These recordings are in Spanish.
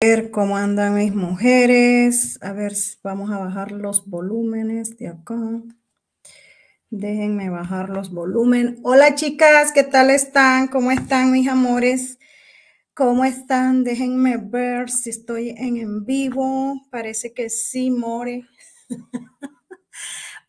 ver cómo andan mis mujeres. A ver, si vamos a bajar los volúmenes de acá. Déjenme bajar los volúmenes. Hola chicas, ¿qué tal están? ¿Cómo están mis amores? ¿Cómo están? Déjenme ver si estoy en, en vivo. Parece que sí, More.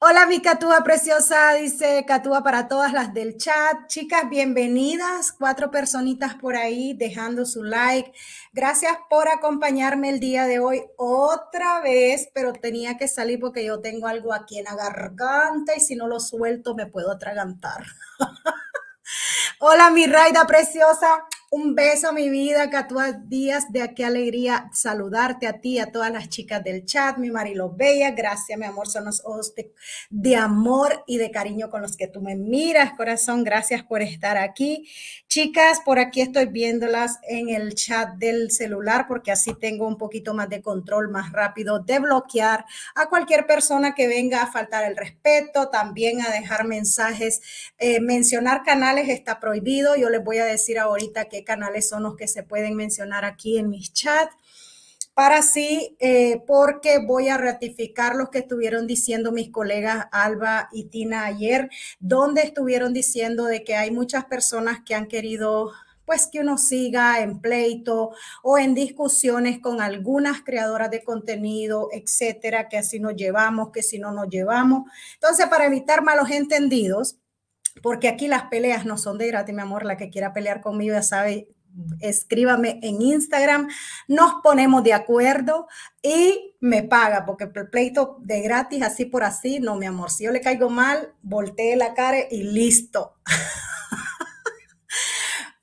Hola, mi Catúa preciosa, dice Catúa para todas las del chat. Chicas, bienvenidas. Cuatro personitas por ahí dejando su like. Gracias por acompañarme el día de hoy otra vez, pero tenía que salir porque yo tengo algo aquí en la garganta y si no lo suelto me puedo atragantar. Hola, mi Raida preciosa. Un beso a mi vida, que tuas días de qué alegría saludarte a ti, a todas las chicas del chat, mi Marilo Bella, gracias mi amor, son los ojos de, amor y de cariño con los que tú me miras, corazón, gracias por estar aquí. Chicas, por aquí estoy viéndolas en el chat del celular porque así tengo un poquito más de control, más rápido de bloquear a cualquier persona que venga a faltar el respeto, también a dejar mensajes, eh, mencionar canales está prohibido, yo les voy a decir ahorita que canales son los que se pueden mencionar aquí en mis chats para sí, eh, porque voy a ratificar los que estuvieron diciendo mis colegas Alba y Tina ayer, donde estuvieron diciendo de que hay muchas personas que han querido pues que uno siga en pleito o en discusiones con algunas creadoras de contenido, etcétera, que así nos llevamos, que si no nos llevamos. Entonces, para evitar malos entendidos, porque aquí las peleas no son de gratis, mi amor. La que quiera pelear conmigo ya sabe, escríbame en Instagram, nos ponemos de acuerdo y me paga, porque el pleito de gratis, así por así, no, mi amor, si yo le caigo mal, volteé la cara y listo.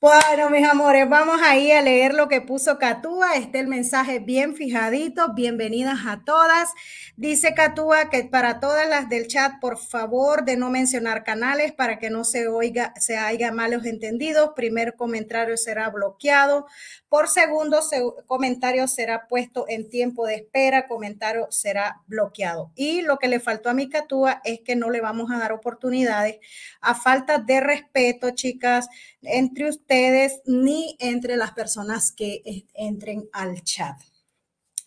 Bueno, mis amores, vamos ahí a leer lo que puso Catúa. Este el mensaje bien fijadito. Bienvenidas a todas. Dice Catúa que para todas las del chat, por favor, de no mencionar canales para que no se oiga, se haya malos entendidos. Primer comentario será bloqueado. Por segundo, comentario será puesto en tiempo de espera, comentario será bloqueado. Y lo que le faltó a mi catúa es que no le vamos a dar oportunidades a falta de respeto, chicas, entre ustedes ni entre las personas que eh, entren al chat.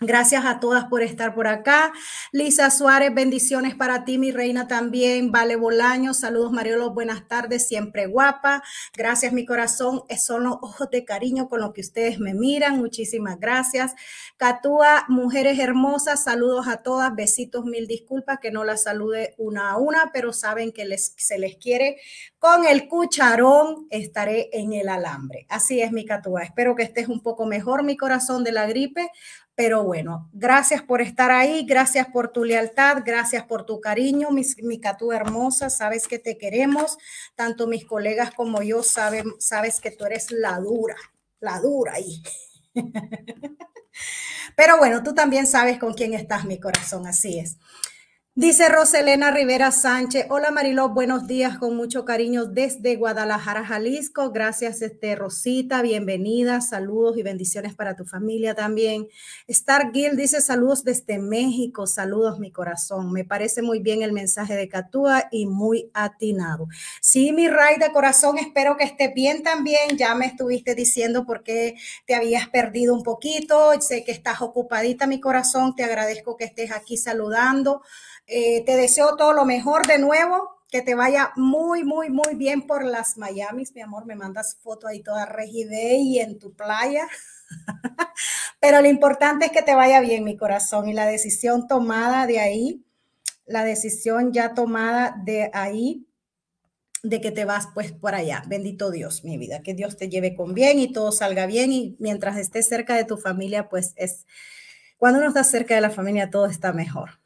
Gracias a todas por estar por acá. Lisa Suárez, bendiciones para ti, mi reina también. Vale Bolaño, saludos Mariolo, buenas tardes, siempre guapa. Gracias, mi corazón. Son los ojos de cariño con los que ustedes me miran. Muchísimas gracias. Catúa, mujeres hermosas, saludos a todas. Besitos, mil disculpas que no las salude una a una, pero saben que les, se les quiere. Con el cucharón estaré en el alambre. Así es, mi Catúa. Espero que estés un poco mejor, mi corazón, de la gripe. Pero bueno, gracias por estar ahí, gracias por tu lealtad, gracias por tu cariño, mi Catú hermosa, sabes que te queremos, tanto mis colegas como yo saben, sabes que tú eres la dura, la dura ahí. Pero bueno, tú también sabes con quién estás, mi corazón, así es. Dice Roselena Rivera Sánchez, hola Mariló, buenos días con mucho cariño desde Guadalajara, Jalisco. Gracias, este, Rosita, bienvenida, saludos y bendiciones para tu familia también. Star Gil dice saludos desde México, saludos mi corazón. Me parece muy bien el mensaje de Catúa y muy atinado. Sí, mi Ray de corazón, espero que estés bien también. Ya me estuviste diciendo por qué te habías perdido un poquito, sé que estás ocupadita mi corazón, te agradezco que estés aquí saludando. Eh, te deseo todo lo mejor de nuevo, que te vaya muy, muy, muy bien por las Miamis, mi amor. Me mandas foto ahí toda regide y en tu playa. Pero lo importante es que te vaya bien, mi corazón, y la decisión tomada de ahí, la decisión ya tomada de ahí, de que te vas pues por allá. Bendito Dios, mi vida, que Dios te lleve con bien y todo salga bien y mientras estés cerca de tu familia, pues es, cuando uno está cerca de la familia, todo está mejor.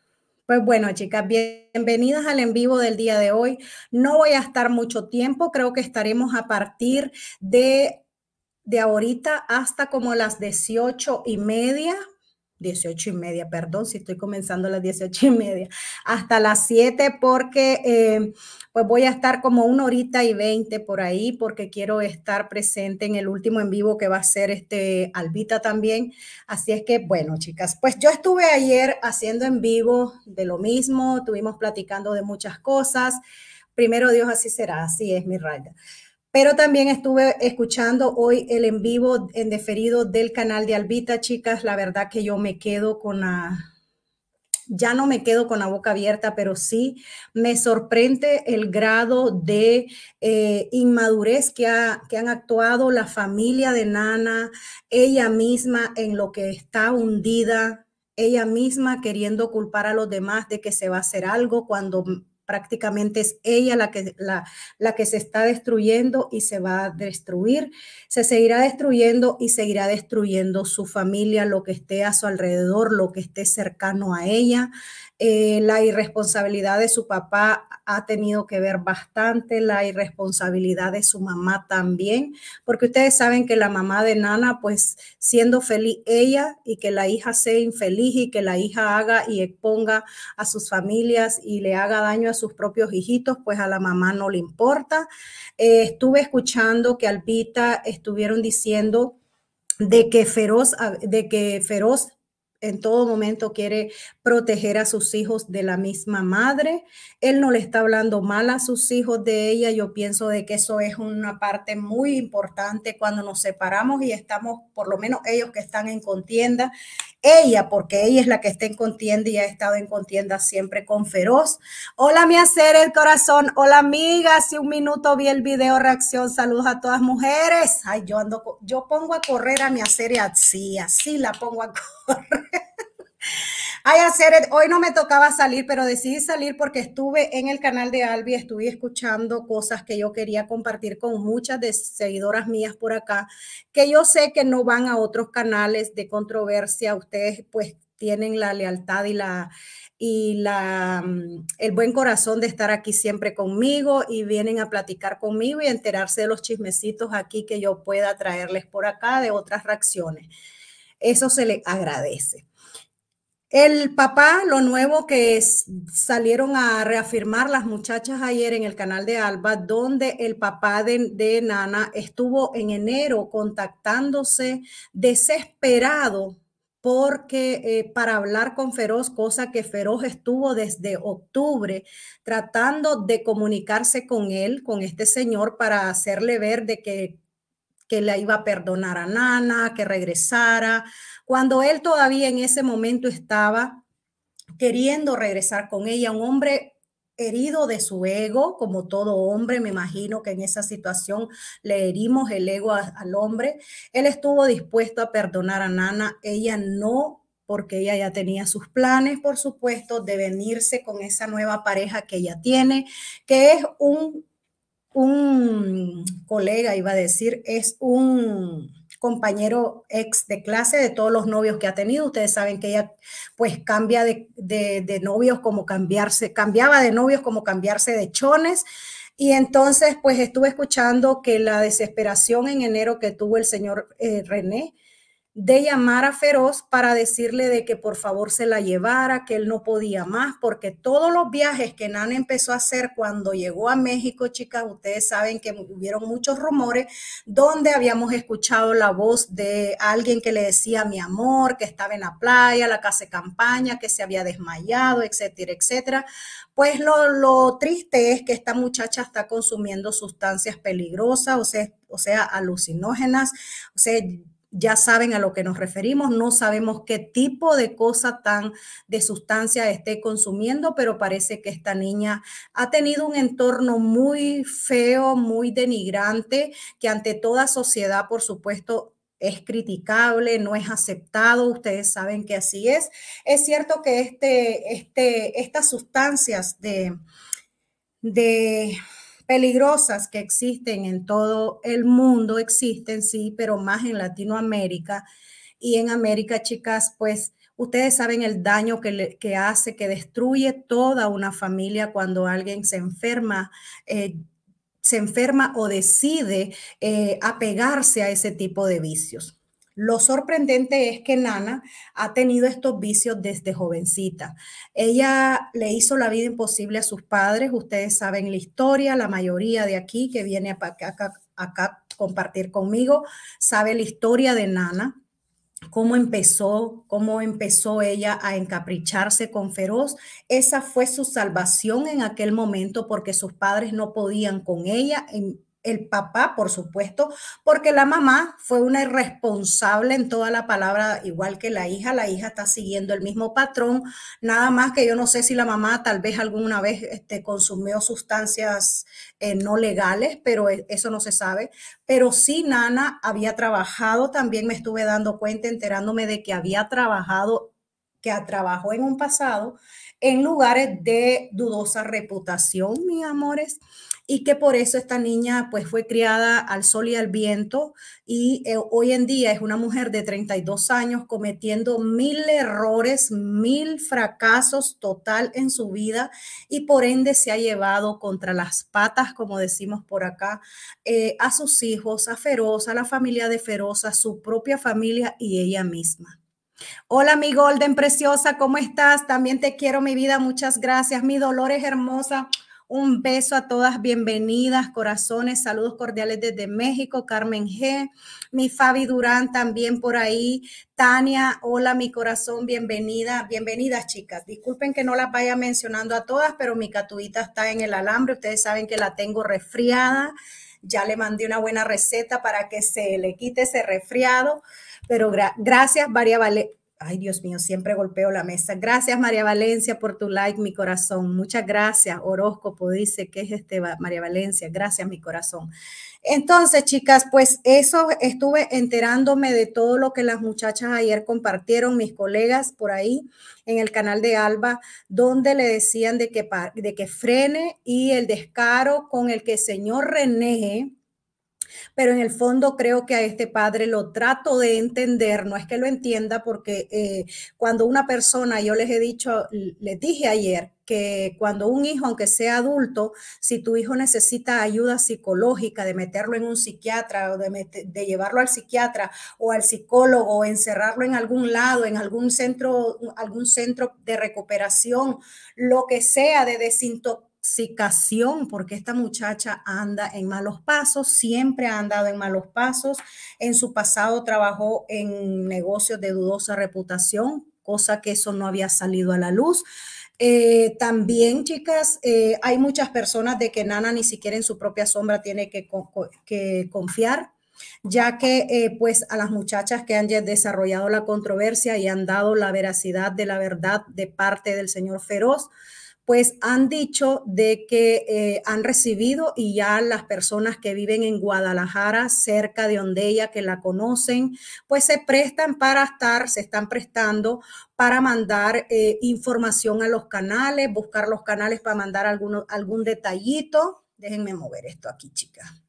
Pues bueno, chicas, bienvenidas al en vivo del día de hoy. No voy a estar mucho tiempo, creo que estaremos a partir de, de ahorita hasta como las 18 y media, 18 y media, perdón si estoy comenzando a las 18 y media, hasta las 7 porque eh, pues voy a estar como una horita y 20 por ahí porque quiero estar presente en el último en vivo que va a ser este Albita también. Así es que bueno, chicas, pues yo estuve ayer haciendo en vivo de lo mismo, tuvimos platicando de muchas cosas. Primero Dios, así será, así es mi raya. Pero también estuve escuchando hoy el en vivo en deferido del canal de Albita, chicas. La verdad que yo me quedo con la... Ya no me quedo con la boca abierta, pero sí me sorprende el grado de eh, inmadurez que, ha, que han actuado la familia de Nana, ella misma en lo que está hundida, ella misma queriendo culpar a los demás de que se va a hacer algo cuando prácticamente es ella la que, la, la, que se está destruyendo y se va a destruir, se seguirá destruyendo y seguirá destruyendo su familia, lo que esté a su alrededor, lo que esté cercano a ella, eh, la irresponsabilidad de su papá ha tenido que ver bastante, la irresponsabilidad de su mamá también, porque ustedes saben que la mamá de Nana, pues siendo feliz ella y que la hija sea infeliz y que la hija haga y exponga a sus familias y le haga daño a sus propios hijitos, pues a la mamá no le importa. Eh, estuve escuchando que Alpita estuvieron diciendo de que Feroz, de que Feroz en todo momento quiere proteger a sus hijos de la misma madre. Él no le está hablando mal a sus hijos de ella. Yo pienso de que eso es una parte muy importante cuando nos separamos y estamos, por lo menos ellos que están en contienda ella, porque ella es la que está en contienda y ha estado en contienda siempre con Feroz. Hola, mi hacer el corazón. Hola, amiga. Hace un minuto vi el video reacción. Saludos a todas mujeres. Ay, yo ando, yo pongo a correr a mi hacer y así, así la pongo a correr hoy no me tocaba salir, pero decidí salir porque estuve en el canal de Albi, estuve escuchando cosas que yo quería compartir con muchas de seguidoras mías por acá, que yo sé que no van a otros canales de controversia. Ustedes pues tienen la lealtad y la y la mm, el buen corazón de estar aquí siempre conmigo y vienen a platicar conmigo y enterarse de los chismecitos aquí que yo pueda traerles por acá de otras reacciones. Eso se le agradece. El papá, lo nuevo que salieron a reafirmar las muchachas ayer en el canal de Alba, donde el papá de, Nana estuvo en enero contactándose desesperado porque eh, para hablar con Feroz, cosa que Feroz estuvo desde octubre tratando de comunicarse con él, con este señor, para hacerle ver de que, que le iba a perdonar a Nana, que regresara, cuando él todavía en ese momento estaba queriendo regresar con ella, un hombre herido de su ego, como todo hombre, me imagino que en esa situación le herimos el ego al hombre. Él estuvo dispuesto a perdonar a Nana, ella no porque ella ya tenía sus planes, por supuesto, de venirse con esa nueva pareja que ella tiene, que es un, un colega, iba a decir, es un, compañero ex de clase de todos los novios que ha tenido. Ustedes saben que ella pues cambia de, de, novios como cambiarse, cambiaba de novios como cambiarse de chones. Y entonces, pues estuve escuchando que la desesperación en enero que tuvo el señor eh, René de llamar a Feroz para decirle de que por favor se la llevara, que él no podía más, porque todos los viajes que Nana empezó a hacer cuando llegó a México, chicas, ustedes saben que hubieron muchos rumores donde habíamos escuchado la voz de alguien que le decía mi amor, que estaba en la playa, la casa de campaña, que se había desmayado, etcétera, etcétera. Pues lo, triste es que esta muchacha está consumiendo sustancias peligrosas, o sea, o sea, alucinógenas, o sea, ya saben a lo que nos referimos, no sabemos qué tipo de cosa tan de sustancia esté consumiendo, pero parece que esta niña ha tenido un entorno muy feo, muy denigrante, que ante toda sociedad, por supuesto, es criticable, no es aceptado, ustedes saben que así es. Es cierto que este, este, estas sustancias de, de peligrosas que existen en todo el mundo, existen, sí, pero más en Latinoamérica y en América, chicas, pues ustedes saben el daño que, que hace, que destruye toda una familia cuando alguien se enferma. Eh, se enferma o decide eh, apegarse a ese tipo de vicios. Lo sorprendente es que Nana ha tenido estos vicios desde jovencita. Ella le hizo la vida imposible a sus padres, ustedes saben la historia, la mayoría de aquí que viene acá, acá compartir conmigo sabe la historia de Nana, cómo empezó, cómo empezó ella a encapricharse con Feroz. Esa fue su salvación en aquel momento porque sus padres no podían con ella el papá, por supuesto, porque la mamá fue una irresponsable en toda la palabra, igual que la hija. La hija está siguiendo el mismo patrón, nada más que yo no sé si la mamá tal vez alguna vez este, consumió sustancias eh, no legales, pero e, eso no se sabe. Pero sí, Nana había trabajado, también me estuve dando cuenta, enterándome de que había trabajado, que trabajó en un pasado en lugares de dudosa reputación, mis amores, y que por eso esta niña pues fue criada al sol y al viento y eh, hoy en día es una mujer de 32 años cometiendo mil errores, mil fracasos total en su vida y por ende se ha llevado contra las patas, como decimos por acá, eh, a sus hijos, a Feroz, a la familia de Feroz, a su propia familia y ella misma. Hola, mi Golden Preciosa, ¿cómo estás? También te quiero, mi vida, muchas gracias. Mi Dolores Hermosa, un beso a todas, bienvenidas, corazones, saludos cordiales desde México, Carmen G, mi Fabi Durán también por ahí, Tania, hola, mi corazón, bienvenida, bienvenidas chicas. Disculpen que no las vaya mencionando a todas, pero mi catuita está en el alambre, ustedes saben que la tengo resfriada, ya le mandé una buena receta para que se le quite ese resfriado pero gracias, María Valencia. Ay, Dios mío, siempre golpeo la mesa. Gracias, María Valencia, por tu like, mi corazón. Muchas gracias. Horóscopo dice que es este María Valencia. Gracias, mi corazón. Entonces, chicas, pues eso estuve enterándome de todo lo que las muchachas ayer compartieron, mis colegas por ahí en el canal de Alba, donde le decían de que, de que frene y el descaro con el que señor René, pero en el fondo creo que a este padre lo trato de entender, no es que lo entienda, porque eh, cuando una persona, yo les he dicho, les dije ayer, que cuando un hijo, aunque sea adulto, si tu hijo necesita ayuda psicológica, de meterlo en un psiquiatra o de, llevarlo al psiquiatra o al psicólogo, o encerrarlo en algún lado, en algún centro, algún centro de recuperación, lo que sea, de desintoxicación, porque esta muchacha anda en malos pasos, siempre ha andado en malos pasos. En su pasado trabajó en negocios de dudosa reputación, cosa que eso no había salido a la luz. Eh, también, chicas, eh, hay muchas personas de que Nana ni siquiera en su propia sombra tiene que, confiar ya que eh, pues a las muchachas que han desarrollado la controversia y han dado la veracidad de la verdad de parte del señor Feroz, pues han dicho de que eh, han recibido y ya las personas que viven en Guadalajara, cerca de donde ella, que la conocen, pues se prestan para estar, se están prestando para mandar eh, información a los canales, buscar los canales para mandar algún detallito. Déjenme mover esto aquí, chicas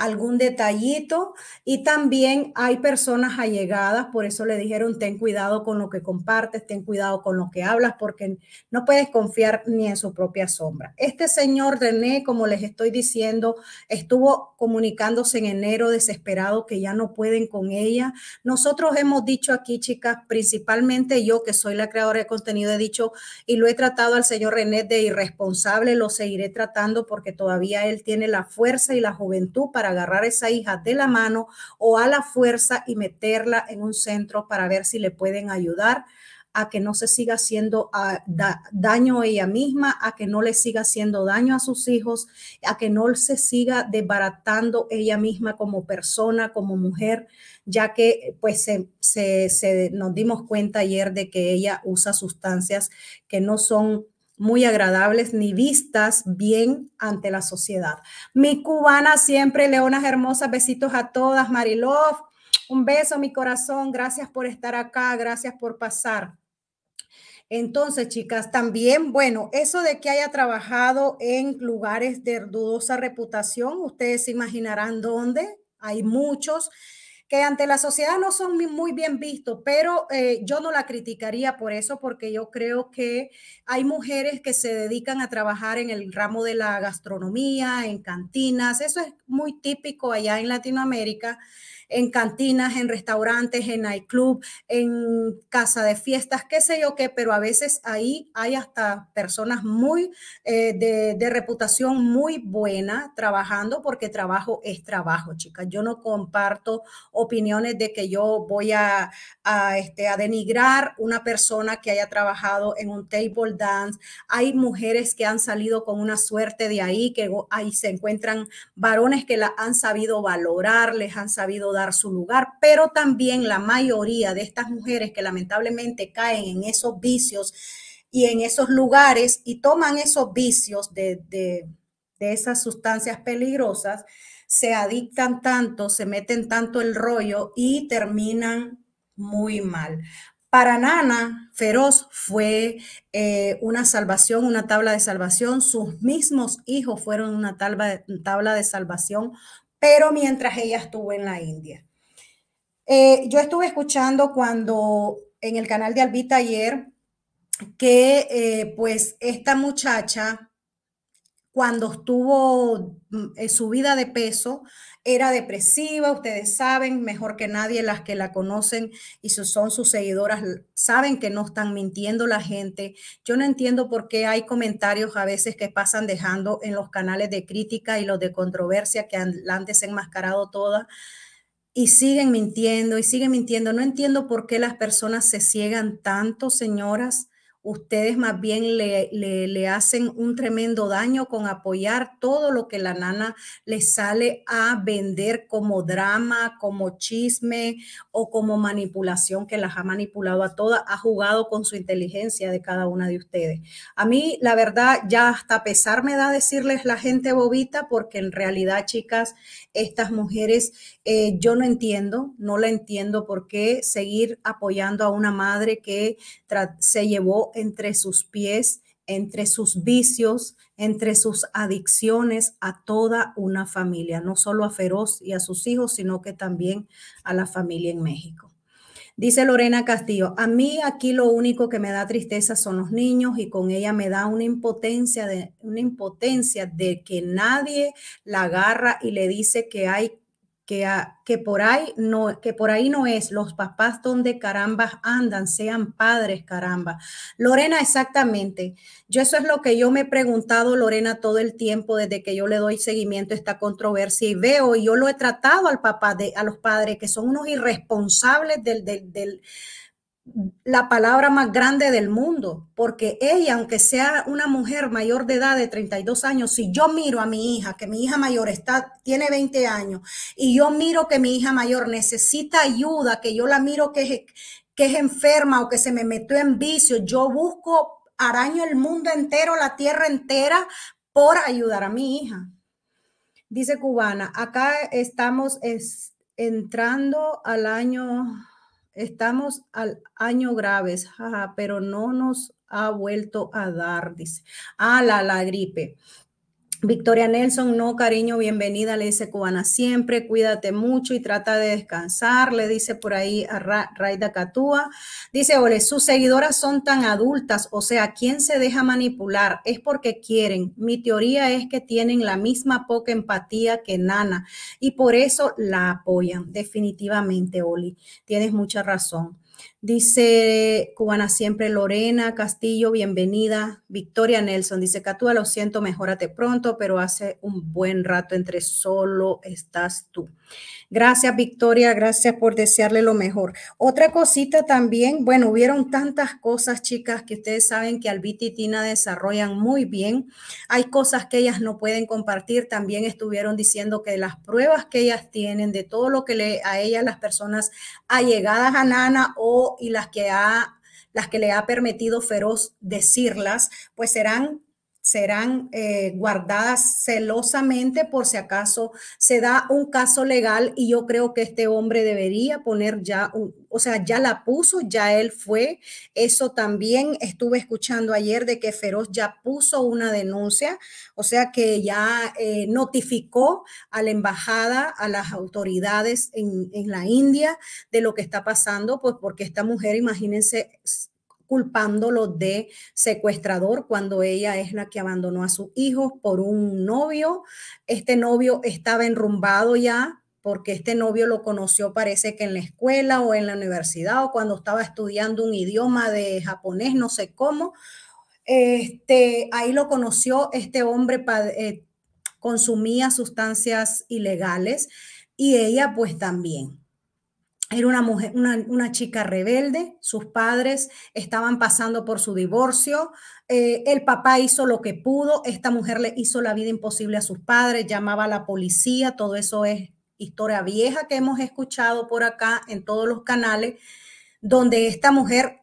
algún detallito y también hay personas allegadas, por eso le dijeron ten cuidado con lo que compartes, ten cuidado con lo que hablas, porque no puedes confiar ni en su propia sombra. Este señor René, como les estoy diciendo, estuvo comunicándose en enero desesperado que ya no pueden con ella. Nosotros hemos dicho aquí, chicas, principalmente yo que soy la creadora de contenido, he dicho y lo he tratado al señor René de irresponsable, lo seguiré tratando porque todavía él tiene la fuerza y la juventud para agarrar a esa hija de la mano o a la fuerza y meterla en un centro para ver si le pueden ayudar a que no se siga haciendo ah, daño a ella misma, a que no le siga haciendo daño a sus hijos, a que no se siga desbaratando ella misma como persona, como mujer, ya que pues se, se, se nos dimos cuenta ayer de que ella usa sustancias que no son muy agradables ni vistas bien ante la sociedad. Mi cubana siempre, leonas hermosas, besitos a todas, Marilov, un beso, mi corazón, gracias por estar acá, gracias por pasar. Entonces, chicas, también, bueno, eso de que haya trabajado en lugares de dudosa reputación, ustedes se imaginarán dónde, hay muchos que ante la sociedad no son muy bien vistos, pero eh, yo no la criticaría por eso, porque yo creo que hay mujeres que se dedican a trabajar en el ramo de la gastronomía, en cantinas, eso es muy típico allá en Latinoamérica en cantinas, en restaurantes, en nightclub, en casa de fiestas, qué sé yo qué, pero a veces ahí hay hasta personas muy eh, de, reputación muy buena trabajando porque trabajo es trabajo, chicas. Yo no comparto opiniones de que yo voy a, este, a denigrar una persona que haya trabajado en un table dance. Hay mujeres que han salido con una suerte de ahí, que oh, ahí se encuentran varones que la han sabido valorar, les han sabido dar su lugar, pero también la mayoría de estas mujeres que lamentablemente caen en esos vicios y en esos lugares y toman esos vicios de, de, esas sustancias peligrosas, se adictan tanto, se meten tanto el rollo y terminan muy mal. Para Nana, Feroz fue eh, una salvación, una tabla de salvación. Sus mismos hijos fueron una tabla, tabla de salvación pero mientras ella estuvo en la India. Eh, yo estuve escuchando cuando en el canal de Albita ayer que eh, pues esta muchacha cuando estuvo mm, eh, su vida de peso, era depresiva, ustedes saben, mejor que nadie las que la conocen y son sus seguidoras saben que no están mintiendo la gente. Yo no entiendo por qué hay comentarios a veces que pasan dejando en los canales de crítica y los de controversia que han, se enmascarado todas y siguen mintiendo y siguen mintiendo. No entiendo por qué las personas se ciegan tanto, señoras ustedes más bien le, hacen un tremendo daño con apoyar todo lo que la nana les sale a vender como drama, como chisme o como manipulación que las ha manipulado a todas, ha jugado con su inteligencia de cada una de ustedes. A mí, la verdad, ya hasta pesar me da decirles la gente bobita porque en realidad, chicas, estas mujeres eh, yo no entiendo, no la entiendo por qué seguir apoyando a una madre que se llevó entre sus pies entre sus vicios, entre sus adicciones a toda una familia, no solo a Feroz y a sus hijos, sino que también a la familia en México. Dice Lorena Castillo, a mí aquí lo único que me da tristeza son los niños y con ella me da una impotencia de, una impotencia de que nadie la agarra y le dice que hay que, por ahí no, que por ahí no es. Los papás donde carambas andan, sean padres caramba. Lorena, exactamente. Yo eso es lo que yo me he preguntado, Lorena, todo el tiempo desde que yo le doy seguimiento a esta controversia y veo, y yo lo he tratado al papá, de, a los padres que son unos irresponsables del, del la palabra más grande del mundo, porque ella, aunque sea una mujer mayor de edad de 32 años, si yo miro a mi hija, que mi hija mayor está, tiene 20 años, y yo miro que mi hija mayor necesita ayuda, que yo la miro que es, que es enferma o que se me metió en vicio, yo busco, araño el mundo entero, la tierra entera, por ayudar a mi hija. Dice cubana, acá estamos entrando al año Estamos al año graves, jaja, pero no nos ha vuelto a dar, dice. Ala, ah, la, la gripe. Victoria Nelson, no, cariño, bienvenida, le dice cubana siempre, cuídate mucho y trata de descansar, le dice por ahí a Raida Catúa. Dice, Ole, sus seguidoras son tan adultas, o sea, ¿quién se deja manipular? Es porque quieren. Mi teoría es que tienen la misma poca empatía que Nana y por eso la apoyan, definitivamente, Oli. Tienes mucha razón. Dice Cubana Siempre, Lorena Castillo, bienvenida. Victoria Nelson dice, Catúa, lo siento, mejórate pronto, pero hace un buen rato entre solo estás tú. Gracias, Victoria. Gracias por desearle lo mejor. Otra cosita también, bueno, hubieron tantas cosas, chicas, que ustedes saben que Albita y Tina desarrollan muy bien. Hay cosas que ellas no pueden compartir. También estuvieron diciendo que las pruebas que ellas tienen de todo lo que le, a ellas las personas allegadas a Nana o y las que a las que le ha permitido Feroz decirlas, pues serán serán eh, guardadas celosamente por si acaso se da un caso legal y yo creo que este hombre debería poner ya, un, o sea, ya la puso, ya él fue. Eso también estuve escuchando ayer de que Feroz ya puso una denuncia, o sea que ya eh, notificó a la embajada, a las autoridades en, en la India de lo que está pasando, pues porque esta mujer, imagínense, culpándolo de secuestrador cuando ella es la que abandonó a sus hijos por un novio. Este novio estaba enrumbado ya porque este novio lo conoció parece que en la escuela o en la universidad o cuando estaba estudiando un idioma de japonés, no sé cómo. Este, ahí lo conoció este hombre, eh, consumía sustancias ilegales y ella pues también. Era una mujer, una, chica rebelde, sus padres estaban pasando por su divorcio, eh, el papá hizo lo que pudo, esta mujer le hizo la vida imposible a sus padres, llamaba a la policía, todo eso es historia vieja que hemos escuchado por acá en todos los canales, donde esta mujer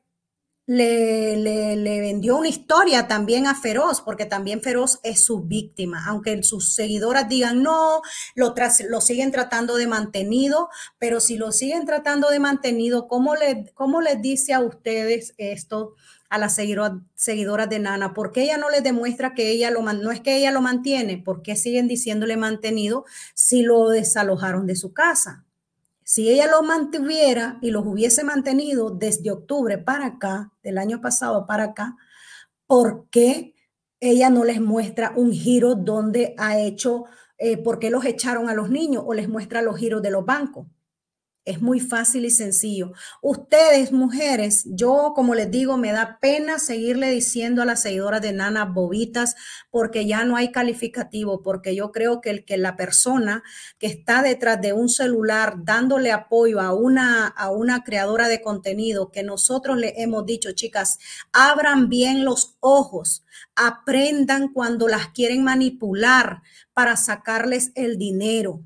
le, le, vendió una historia también a Feroz, porque también Feroz es su víctima, aunque sus seguidoras digan no, lo, tras, lo siguen tratando de mantenido, pero si lo siguen tratando de mantenido, ¿cómo, les dice a ustedes esto? a las seguidoras de Nana, ¿Por qué ella no les demuestra que ella lo no es que ella lo mantiene, qué siguen diciéndole mantenido si lo desalojaron de su casa? Si ella los mantuviera y los hubiese mantenido desde octubre para acá, del año pasado para acá, ¿por qué ella no les muestra un giro donde ha hecho, eh, por qué los echaron a los niños o les muestra los giros de los bancos? Es muy fácil y sencillo. Ustedes, mujeres, yo como les digo, me da pena seguirle diciendo a las seguidoras de Nana Bobitas porque ya no hay calificativo, porque yo creo que, el, que la persona que está detrás de un celular dándole apoyo a una, a una creadora de contenido, que nosotros le hemos dicho, chicas, abran bien los ojos, aprendan cuando las quieren manipular para sacarles el dinero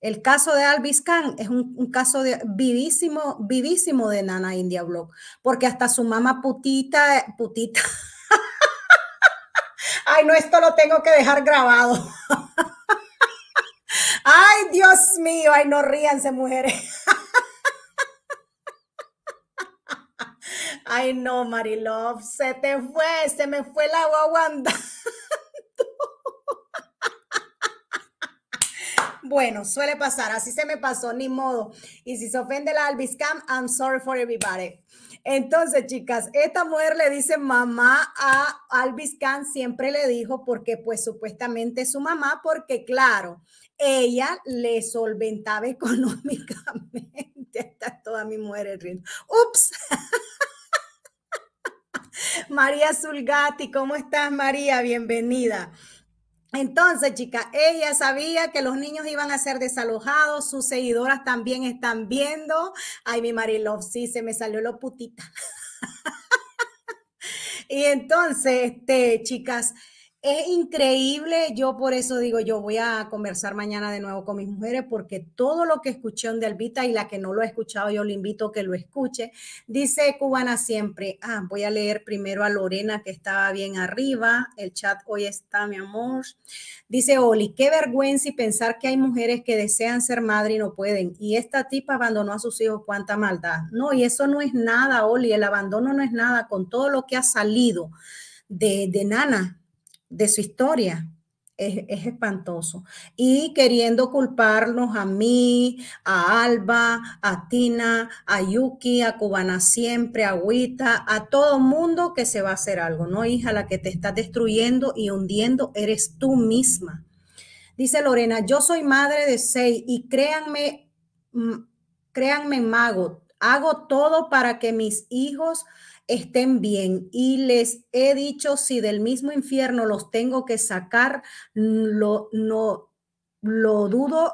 el caso de Alvis Khan es un, caso vivísimo, vivísimo de Nana India Blog, porque hasta su mamá putita, putita. Ay, no, esto lo tengo que dejar grabado. Ay, Dios mío, ay, no ríanse, mujeres. Ay, no, Marilove, se te fue, se me fue la guaguanda. Bueno, suele pasar, así se me pasó, ni modo. Y si se ofende la Albiscan, I'm sorry for everybody. Entonces, chicas, esta mujer le dice mamá a Albiscan, siempre le dijo porque pues supuestamente su mamá, porque claro, ella le solventaba económicamente. Está toda mi mujer riendo. Ups. María Zulgati, ¿cómo estás María? Bienvenida. Entonces, chicas, ella sabía que los niños iban a ser desalojados, sus seguidoras también están viendo. Ay, mi Marilov, sí, se me salió lo putita. y entonces, este, chicas, es increíble, yo por eso digo, yo voy a conversar mañana de nuevo con mis mujeres porque todo lo que escuché de Albita y la que no lo ha escuchado, yo le invito a que lo escuche. Dice Cubana siempre, ah, voy a leer primero a Lorena que estaba bien arriba, el chat hoy está, mi amor. Dice Oli, qué vergüenza y pensar que hay mujeres que desean ser madre y no pueden. Y esta tipa abandonó a sus hijos, cuánta maldad. No, y eso no es nada, Oli, el abandono no es nada con todo lo que ha salido. De, de Nana, de su historia. Es, espantoso. Y queriendo culparnos a mí, a Alba, a Tina, a Yuki, a Cubana Siempre, a Agüita, a todo mundo que se va a hacer algo, ¿no? Hija, la que te está destruyendo y hundiendo eres tú misma. Dice Lorena, yo soy madre de seis y créanme, créanme, mago, hago todo para que mis hijos estén bien y les he dicho si del mismo infierno los tengo que sacar, mm, lo, no, lo dudo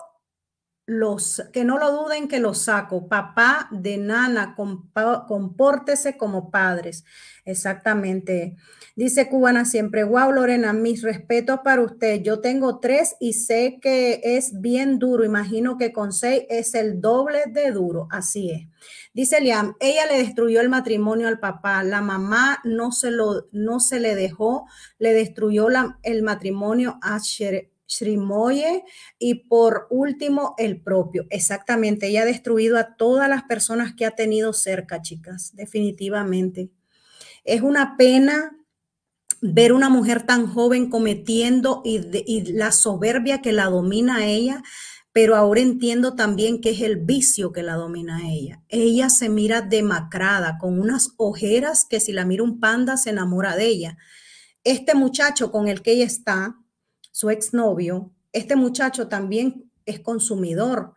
los, que no lo duden que lo saco. Papá de nana, compórtese como padres. Exactamente. Dice Cubana siempre, wow, Lorena, mis respetos para usted. Yo tengo tres y sé que es bien duro. Imagino que con seis es el doble de duro. Así es. Dice Liam, ella le destruyó el matrimonio al papá. La mamá no se, lo, no se le dejó, le destruyó el matrimonio a Sherry. Shrimoye y por último el propio. Exactamente, ella ha destruido a todas las personas que ha tenido cerca, chicas, definitivamente. Es una pena ver una mujer tan joven cometiendo y, y la soberbia que la domina a ella, pero ahora entiendo también que es el vicio que la domina a ella. Ella se mira demacrada, con unas ojeras que si la mira un panda se enamora de ella. Este muchacho con el que ella está, su exnovio, este muchacho también es consumidor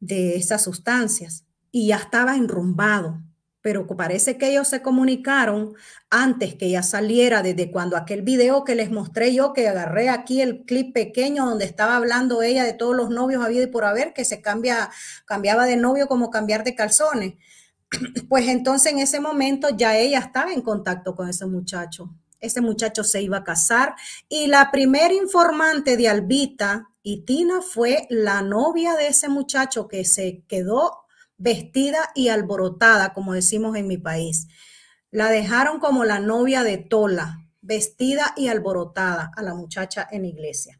de esas sustancias y ya estaba enrumbado, pero parece que ellos se comunicaron antes que ella saliera, desde cuando aquel video que les mostré yo, que agarré aquí el clip pequeño donde estaba hablando ella de todos los novios habido y por haber, que se cambia, cambiaba de novio como cambiar de calzones. Pues entonces en ese momento ya ella estaba en contacto con ese muchacho, ese muchacho se iba a casar y la primera informante de Albita y Tina fue la novia de ese muchacho que se quedó vestida y alborotada, como decimos en mi país. La dejaron como la novia de Tola, vestida y alborotada a la muchacha en iglesia.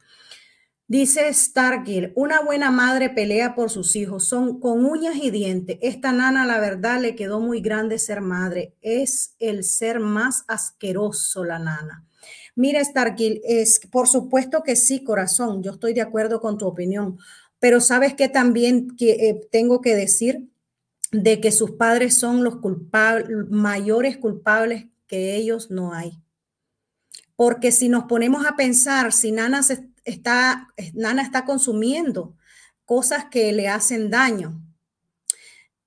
Dice Stargill, una buena madre pelea por sus hijos, son con uñas y dientes. Esta nana, la verdad, le quedó muy grande ser madre. Es el ser más asqueroso, la nana. Mira, Stargill, es, por supuesto que sí, corazón, yo estoy de acuerdo con tu opinión, pero sabes que también que, eh, tengo que decir de que sus padres son los culpables, mayores culpables que ellos no hay. Porque si nos ponemos a pensar, si Nana se, está, Nana está consumiendo cosas que le hacen daño,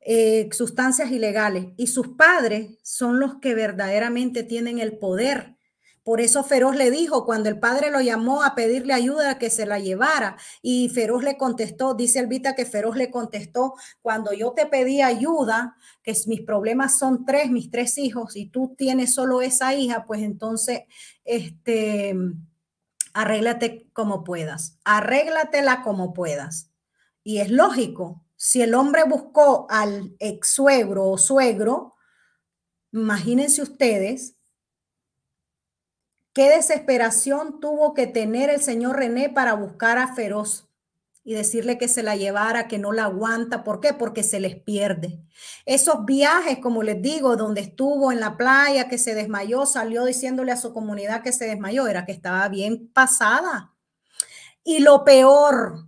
eh, sustancias ilegales. Y sus padres son los que verdaderamente tienen el poder. Por eso Feroz le dijo, cuando el padre lo llamó a pedirle ayuda, que se la llevara, y Feroz le contestó, dice Elvita que Feroz le contestó, cuando yo te pedí ayuda, que mis problemas son tres, mis tres hijos, y tú tienes solo esa hija, pues entonces, este, arréglate como puedas, arréglatela como puedas. Y es lógico, si el hombre buscó al ex suegro o suegro, imagínense ustedes qué desesperación tuvo que tener el señor René para buscar a Feroz y decirle que se la llevara, que no la aguanta. ¿Por qué? Porque se les pierde. Esos viajes, como les digo, donde estuvo en la playa, que se desmayó, salió diciéndole a su comunidad que se desmayó, era que estaba bien pasada. Y lo peor,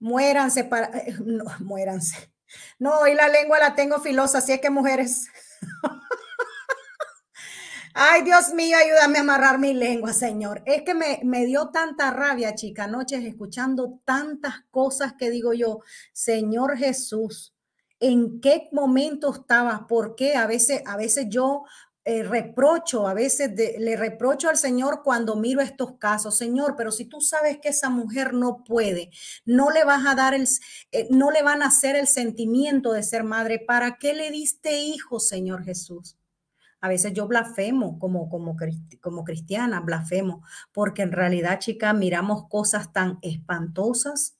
muéranse para... muéranse. No, hoy la lengua la tengo filosa, así es que mujeres... Ay, Dios mío, ayúdame a amarrar mi lengua, Señor. Es que me, me dio tanta rabia, chica, anoche, escuchando tantas cosas que digo yo, Señor Jesús, ¿en qué momento estabas? ¿Por qué? A veces, a veces yo eh, reprocho, a veces le reprocho al Señor cuando miro estos casos, Señor, pero si tú sabes que esa mujer no puede, no le vas a dar el, eh, no le van a hacer el sentimiento de ser madre, ¿para qué le diste hijo, Señor Jesús? A veces yo blasfemo como, como, cristiana, blasfemo, porque en realidad, chica, miramos cosas tan espantosas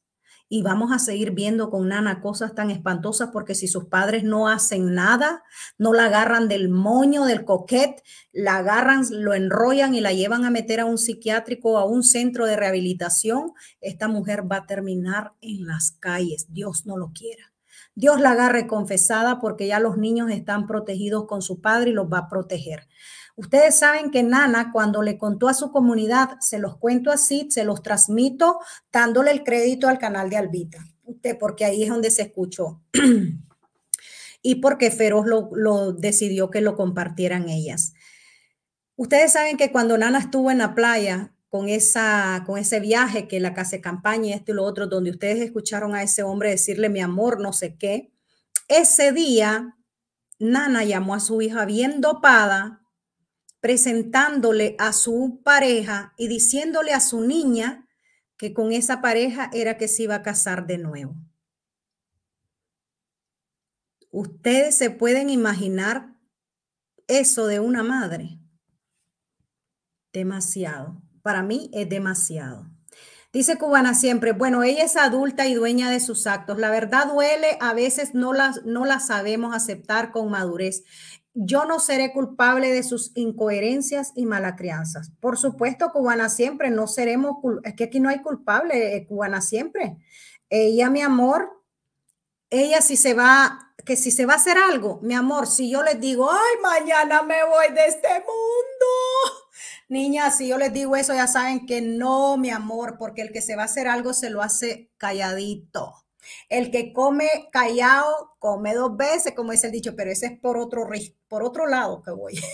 y vamos a seguir viendo con Nana cosas tan espantosas porque si sus padres no hacen nada, no la agarran del moño, del coquet, la agarran, lo enrollan y la llevan a meter a un psiquiátrico, a un centro de rehabilitación, esta mujer va a terminar en las calles, Dios no lo quiera. Dios la agarre confesada porque ya los niños están protegidos con su padre y los va a proteger. Ustedes saben que Nana, cuando le contó a su comunidad, se los cuento así, se los transmito, dándole el crédito al canal de Albita, usted, porque ahí es donde se escuchó. y porque Feroz lo decidió que lo compartieran ellas. Ustedes saben que cuando Nana estuvo en la playa, con, esa, con ese viaje que la casa de campaña y esto y lo otro, donde ustedes escucharon a ese hombre decirle mi amor, no sé qué, ese día Nana llamó a su hija bien dopada, presentándole a su pareja y diciéndole a su niña que con esa pareja era que se iba a casar de nuevo. Ustedes se pueden imaginar eso de una madre. Demasiado. Para mí es demasiado. Dice Cubana siempre, bueno, ella es adulta y dueña de sus actos. La verdad duele, a veces no la, no sabemos aceptar con madurez. Yo no seré culpable de sus incoherencias y malacrianzas. Por supuesto, Cubana siempre, no seremos, es que aquí no hay culpable, eh, Cubana siempre. Ella, mi amor, ella si se va, que si se va a hacer algo, mi amor, si yo les digo, ay, mañana me voy de este mundo Niñas, si yo les digo eso, ya saben que no, mi amor, porque el que se va a hacer algo se lo hace calladito. El que come callado, come dos veces, como dice el dicho, pero ese es por otro, por otro lado que voy.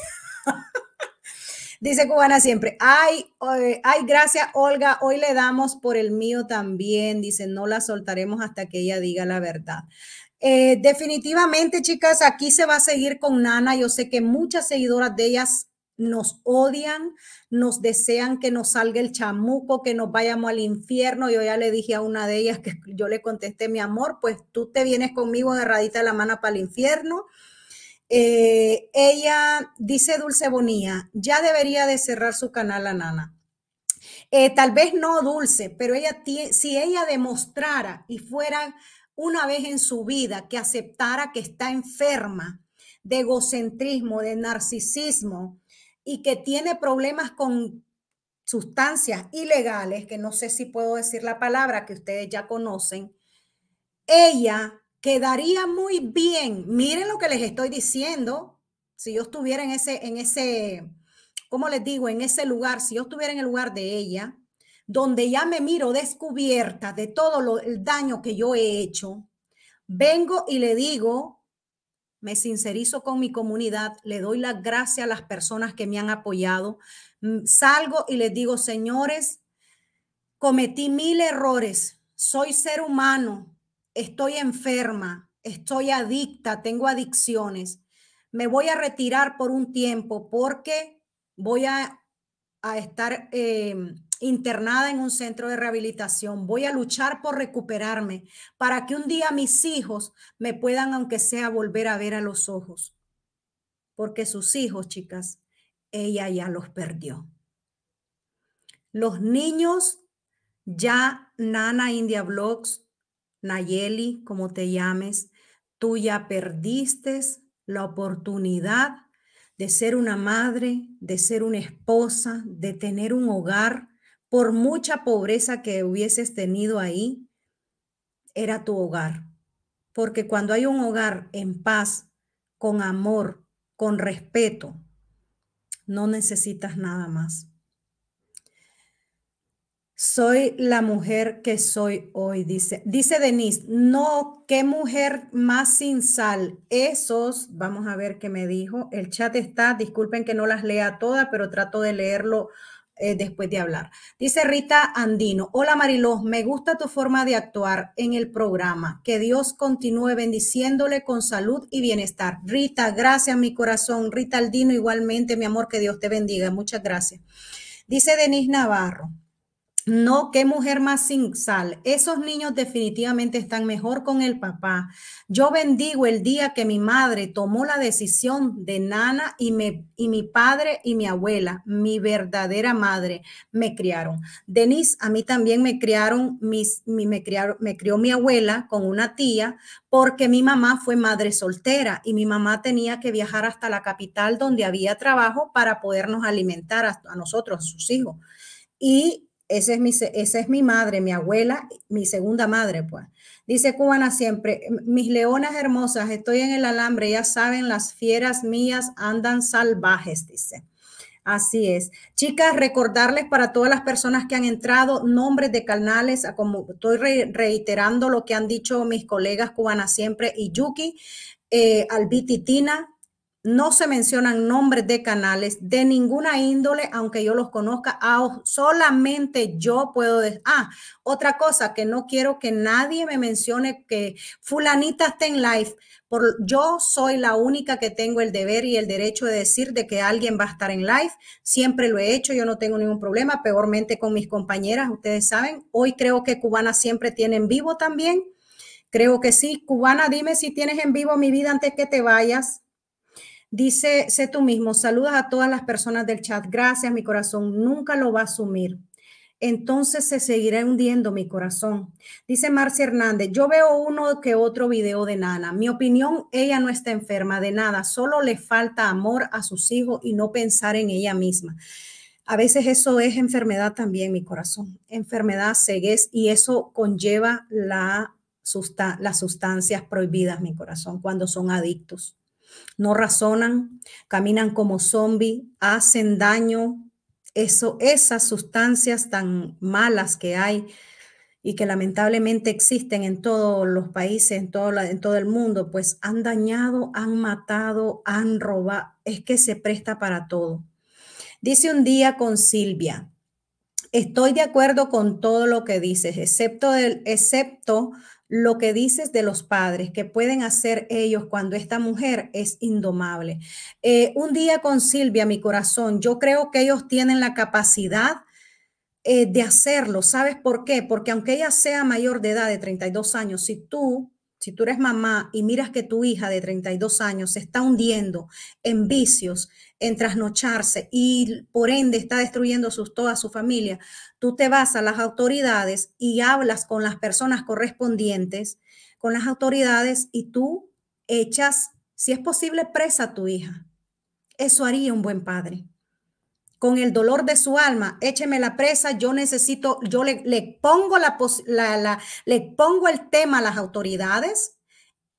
Dice Cubana siempre, ay, ay, gracias Olga, hoy le damos por el mío también. Dice, no la soltaremos hasta que ella diga la verdad. Eh, definitivamente, chicas, aquí se va a seguir con Nana. Yo sé que muchas seguidoras de ellas nos odian, nos desean que nos salga el chamuco, que nos vayamos al infierno. Yo ya le dije a una de ellas que yo le contesté, mi amor, pues tú te vienes conmigo en la mano para el infierno. Eh, ella dice Dulce Bonía, ya debería de cerrar su canal a Nana. Eh, tal vez no Dulce, pero ella si ella demostrara y fuera una vez en su vida que aceptara que está enferma de egocentrismo, de narcisismo, y que tiene problemas con sustancias ilegales, que no sé si puedo decir la palabra que ustedes ya conocen, ella quedaría muy bien. Miren lo que les estoy diciendo. Si yo estuviera en ese, en ese, ¿cómo les digo? En ese lugar, si yo estuviera en el lugar de ella, donde ya me miro descubierta de todo el daño que yo he hecho, vengo y le digo me sincerizo con mi comunidad, le doy las gracias a las personas que me han apoyado, mm, salgo y les digo, señores, cometí mil errores, soy ser humano, estoy enferma, estoy adicta, tengo adicciones, me voy a retirar por un tiempo porque voy a, estar... Em, internada en un centro de rehabilitación. Voy a luchar por recuperarme para que un día mis hijos me puedan, aunque sea, volver a ver a los ojos. Porque sus hijos, chicas, ella ya los perdió. Los niños, ya Nana India Blogs, Nayeli, como te llames, tú ya perdiste la oportunidad de ser una madre, de ser una esposa, de tener un hogar, por mucha pobreza que hubieses tenido ahí, era tu hogar. Porque cuando hay un hogar en paz, con amor, con respeto, no necesitas nada más. Soy la mujer que soy hoy, dice. Dice Denise, no, qué mujer más sin sal. Esos, vamos a ver qué me dijo. El chat está, disculpen que no las lea todas, pero trato de leerlo eh, después de hablar. Dice Rita Andino, hola Mariló, me gusta tu forma de actuar en el programa. Que Dios continúe bendiciéndole con salud y bienestar. Rita, gracias mi corazón. Rita Aldino, igualmente, mi amor, que Dios te bendiga. Muchas gracias. Dice Denise Navarro, no, qué mujer más sin sal. Esos niños definitivamente están mejor con el papá. Yo bendigo el día que mi madre tomó la decisión de Nana y, me, y mi padre y mi abuela, mi verdadera madre, me criaron. Denise, a mí también me criaron, mis, me me crió mi abuela con una tía porque mi mamá fue madre soltera y mi mamá tenía que viajar hasta la capital donde había trabajo para podernos alimentar a, nosotros, a sus hijos. Y es mi, esa es mi madre, mi abuela, mi segunda madre, pues. Dice Cubana siempre, mis leonas hermosas, estoy en el alambre, ya saben, las fieras mías andan salvajes, dice. Así es. Chicas, recordarles para todas las personas que han entrado nombres de canales, como estoy reiterando lo que han dicho mis colegas Cubana siempre y Yuki, eh, Albititina, no se mencionan nombres de canales de ninguna índole, aunque yo los conozca, solamente yo puedo decir, ah, otra cosa que no quiero que nadie me mencione que fulanita esté en live, por, yo soy la única que tengo el deber y el derecho de decir de que alguien va a estar en live, siempre lo he hecho, yo no tengo ningún problema, peormente con mis compañeras, ustedes saben, hoy creo que Cubana siempre tiene en vivo también, creo que sí, Cubana, dime si tienes en vivo mi vida antes que te vayas. Dice, sé tú mismo, saludas a todas las personas del chat. Gracias, mi corazón. Nunca lo va a asumir. Entonces se seguirá hundiendo mi corazón. Dice Marcia Hernández, yo veo uno que otro video de Nana. Mi opinión, ella no está enferma de nada, solo le falta amor a sus hijos y no pensar en ella misma. A veces eso es enfermedad también, mi corazón. Enfermedad, ceguez, y eso conlleva la las sustancias prohibidas, mi corazón, cuando son adictos no razonan, caminan como zombies, hacen daño. Eso, esas sustancias tan malas que hay y que lamentablemente existen en todos los países, en todo, en todo el mundo, pues han dañado, han matado, han robado. Es que se presta para todo. Dice un día con Silvia, estoy de acuerdo con todo lo que dices, excepto, el, excepto lo que dices de los padres, que pueden hacer ellos cuando esta mujer es indomable. Eh, un día con Silvia, mi corazón, yo creo que ellos tienen la capacidad eh, de hacerlo. ¿Sabes por qué? Porque aunque ella sea mayor de edad de 32 años, si tú si tú eres mamá y miras que tu hija de 32 años se está hundiendo en vicios, en trasnocharse y por ende está destruyendo sus, toda su familia, tú te vas a las autoridades y hablas con las personas correspondientes, con las autoridades y tú echas, si es posible, presa a tu hija. Eso haría un buen padre con el dolor de su alma, écheme la presa, yo necesito, yo le, pongo la, le pongo el tema a las autoridades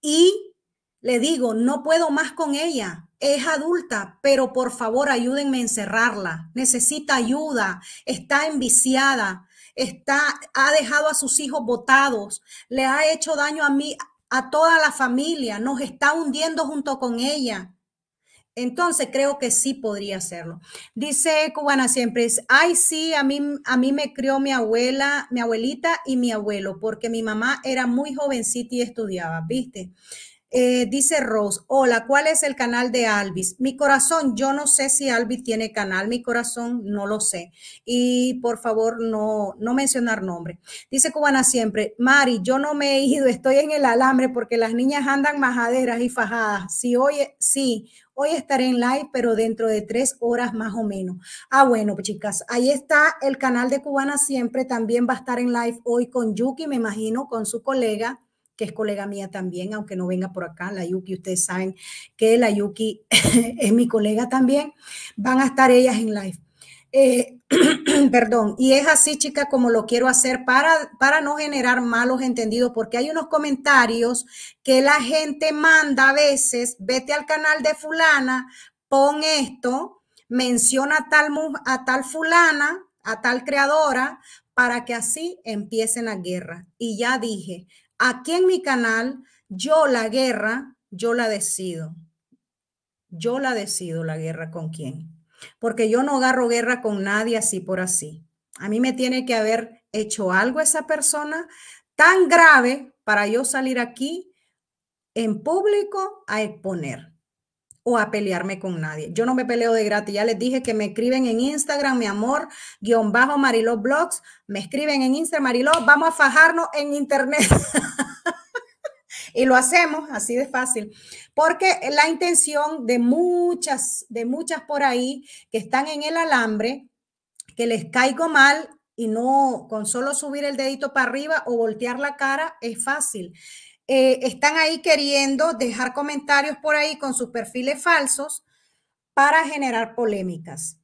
y le digo, no puedo más con ella, es adulta, pero por favor ayúdenme a encerrarla, necesita ayuda, está enviciada, está, ha dejado a sus hijos botados, le ha hecho daño a mí, a toda la familia, nos está hundiendo junto con ella entonces creo que sí podría hacerlo. Dice cubana siempre, es, ay sí, a mí, a mí me crió mi abuela, mi abuelita y mi abuelo, porque mi mamá era muy jovencita y estudiaba, ¿viste? Eh, dice Rose, hola, ¿cuál es el canal de Alvis? Mi corazón, yo no sé si Alvis tiene canal, mi corazón no lo sé. Y por favor, no, no mencionar nombre. Dice Cubana siempre, Mari, yo no me he ido, estoy en el alambre porque las niñas andan majaderas y fajadas. Si hoy, sí, hoy estaré en live, pero dentro de tres horas más o menos. Ah, bueno, chicas, ahí está el canal de Cubana siempre, también va a estar en live hoy con Yuki, me imagino, con su colega que es colega mía también, aunque no venga por acá, la Yuki, ustedes saben que la Yuki es mi colega también, van a estar ellas en live. Eh, perdón, y es así, chica, como lo quiero hacer para, no generar malos entendidos, porque hay unos comentarios que la gente manda a veces, vete al canal de fulana, pon esto, menciona a tal, a tal fulana, a tal creadora, para que así empiecen la guerra. Y ya dije, Aquí en mi canal, yo la guerra, yo la decido. Yo la decido la guerra con quién. Porque yo no agarro guerra con nadie así por así. A mí me tiene que haber hecho algo esa persona tan grave para yo salir aquí en público a exponer o a pelearme con nadie. Yo no me peleo de gratis. Ya les dije que me escriben en Instagram, mi amor, guión bajo Mariló Blogs. Me escriben en Instagram, Mariló, vamos a fajarnos en internet. y lo hacemos así de fácil. Porque la intención de muchas, de muchas por ahí que están en el alambre, que les caigo mal y no con solo subir el dedito para arriba o voltear la cara, es fácil. Eh, están ahí queriendo dejar comentarios por ahí con sus perfiles falsos para generar polémicas.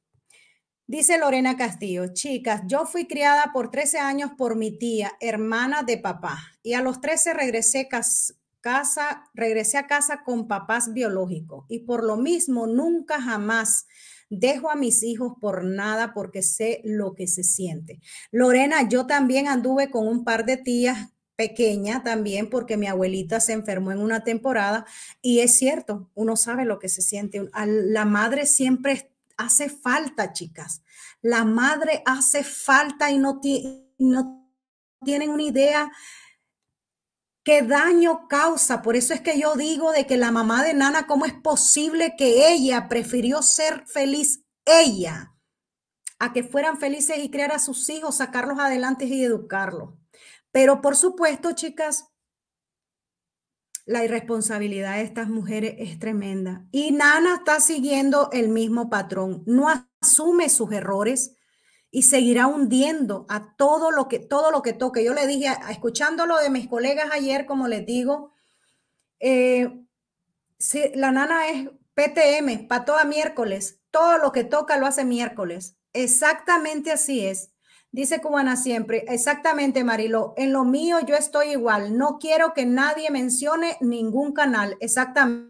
Dice Lorena Castillo, chicas, yo fui criada por 13 años por mi tía, hermana de papá, y a los 13 regresé casa, regresé a casa con papás biológicos y por lo mismo nunca jamás dejo a mis hijos por nada porque sé lo que se siente. Lorena, yo también anduve con un par de tías pequeña también porque mi abuelita se enfermó en una temporada y es cierto, uno sabe lo que se siente. La madre siempre hace falta, chicas. La madre hace falta y no, no tienen una idea qué daño causa. Por eso es que yo digo de que la mamá de Nana, ¿cómo es posible que ella prefirió ser feliz ella a que fueran felices y crear a sus hijos, sacarlos adelante y educarlos? Pero por supuesto, chicas, la irresponsabilidad de estas mujeres es tremenda. Y Nana está siguiendo el mismo patrón. No asume sus errores y seguirá hundiendo a todo lo que, todo lo que toque. Yo le dije, escuchándolo de mis colegas ayer, como les digo, eh, la Nana es PTM, para toda miércoles. Todo lo que toca lo hace miércoles. Exactamente así es. Dice Cubana siempre, exactamente Marilo, en lo mío yo estoy igual, no quiero que nadie mencione ningún canal, exactamente.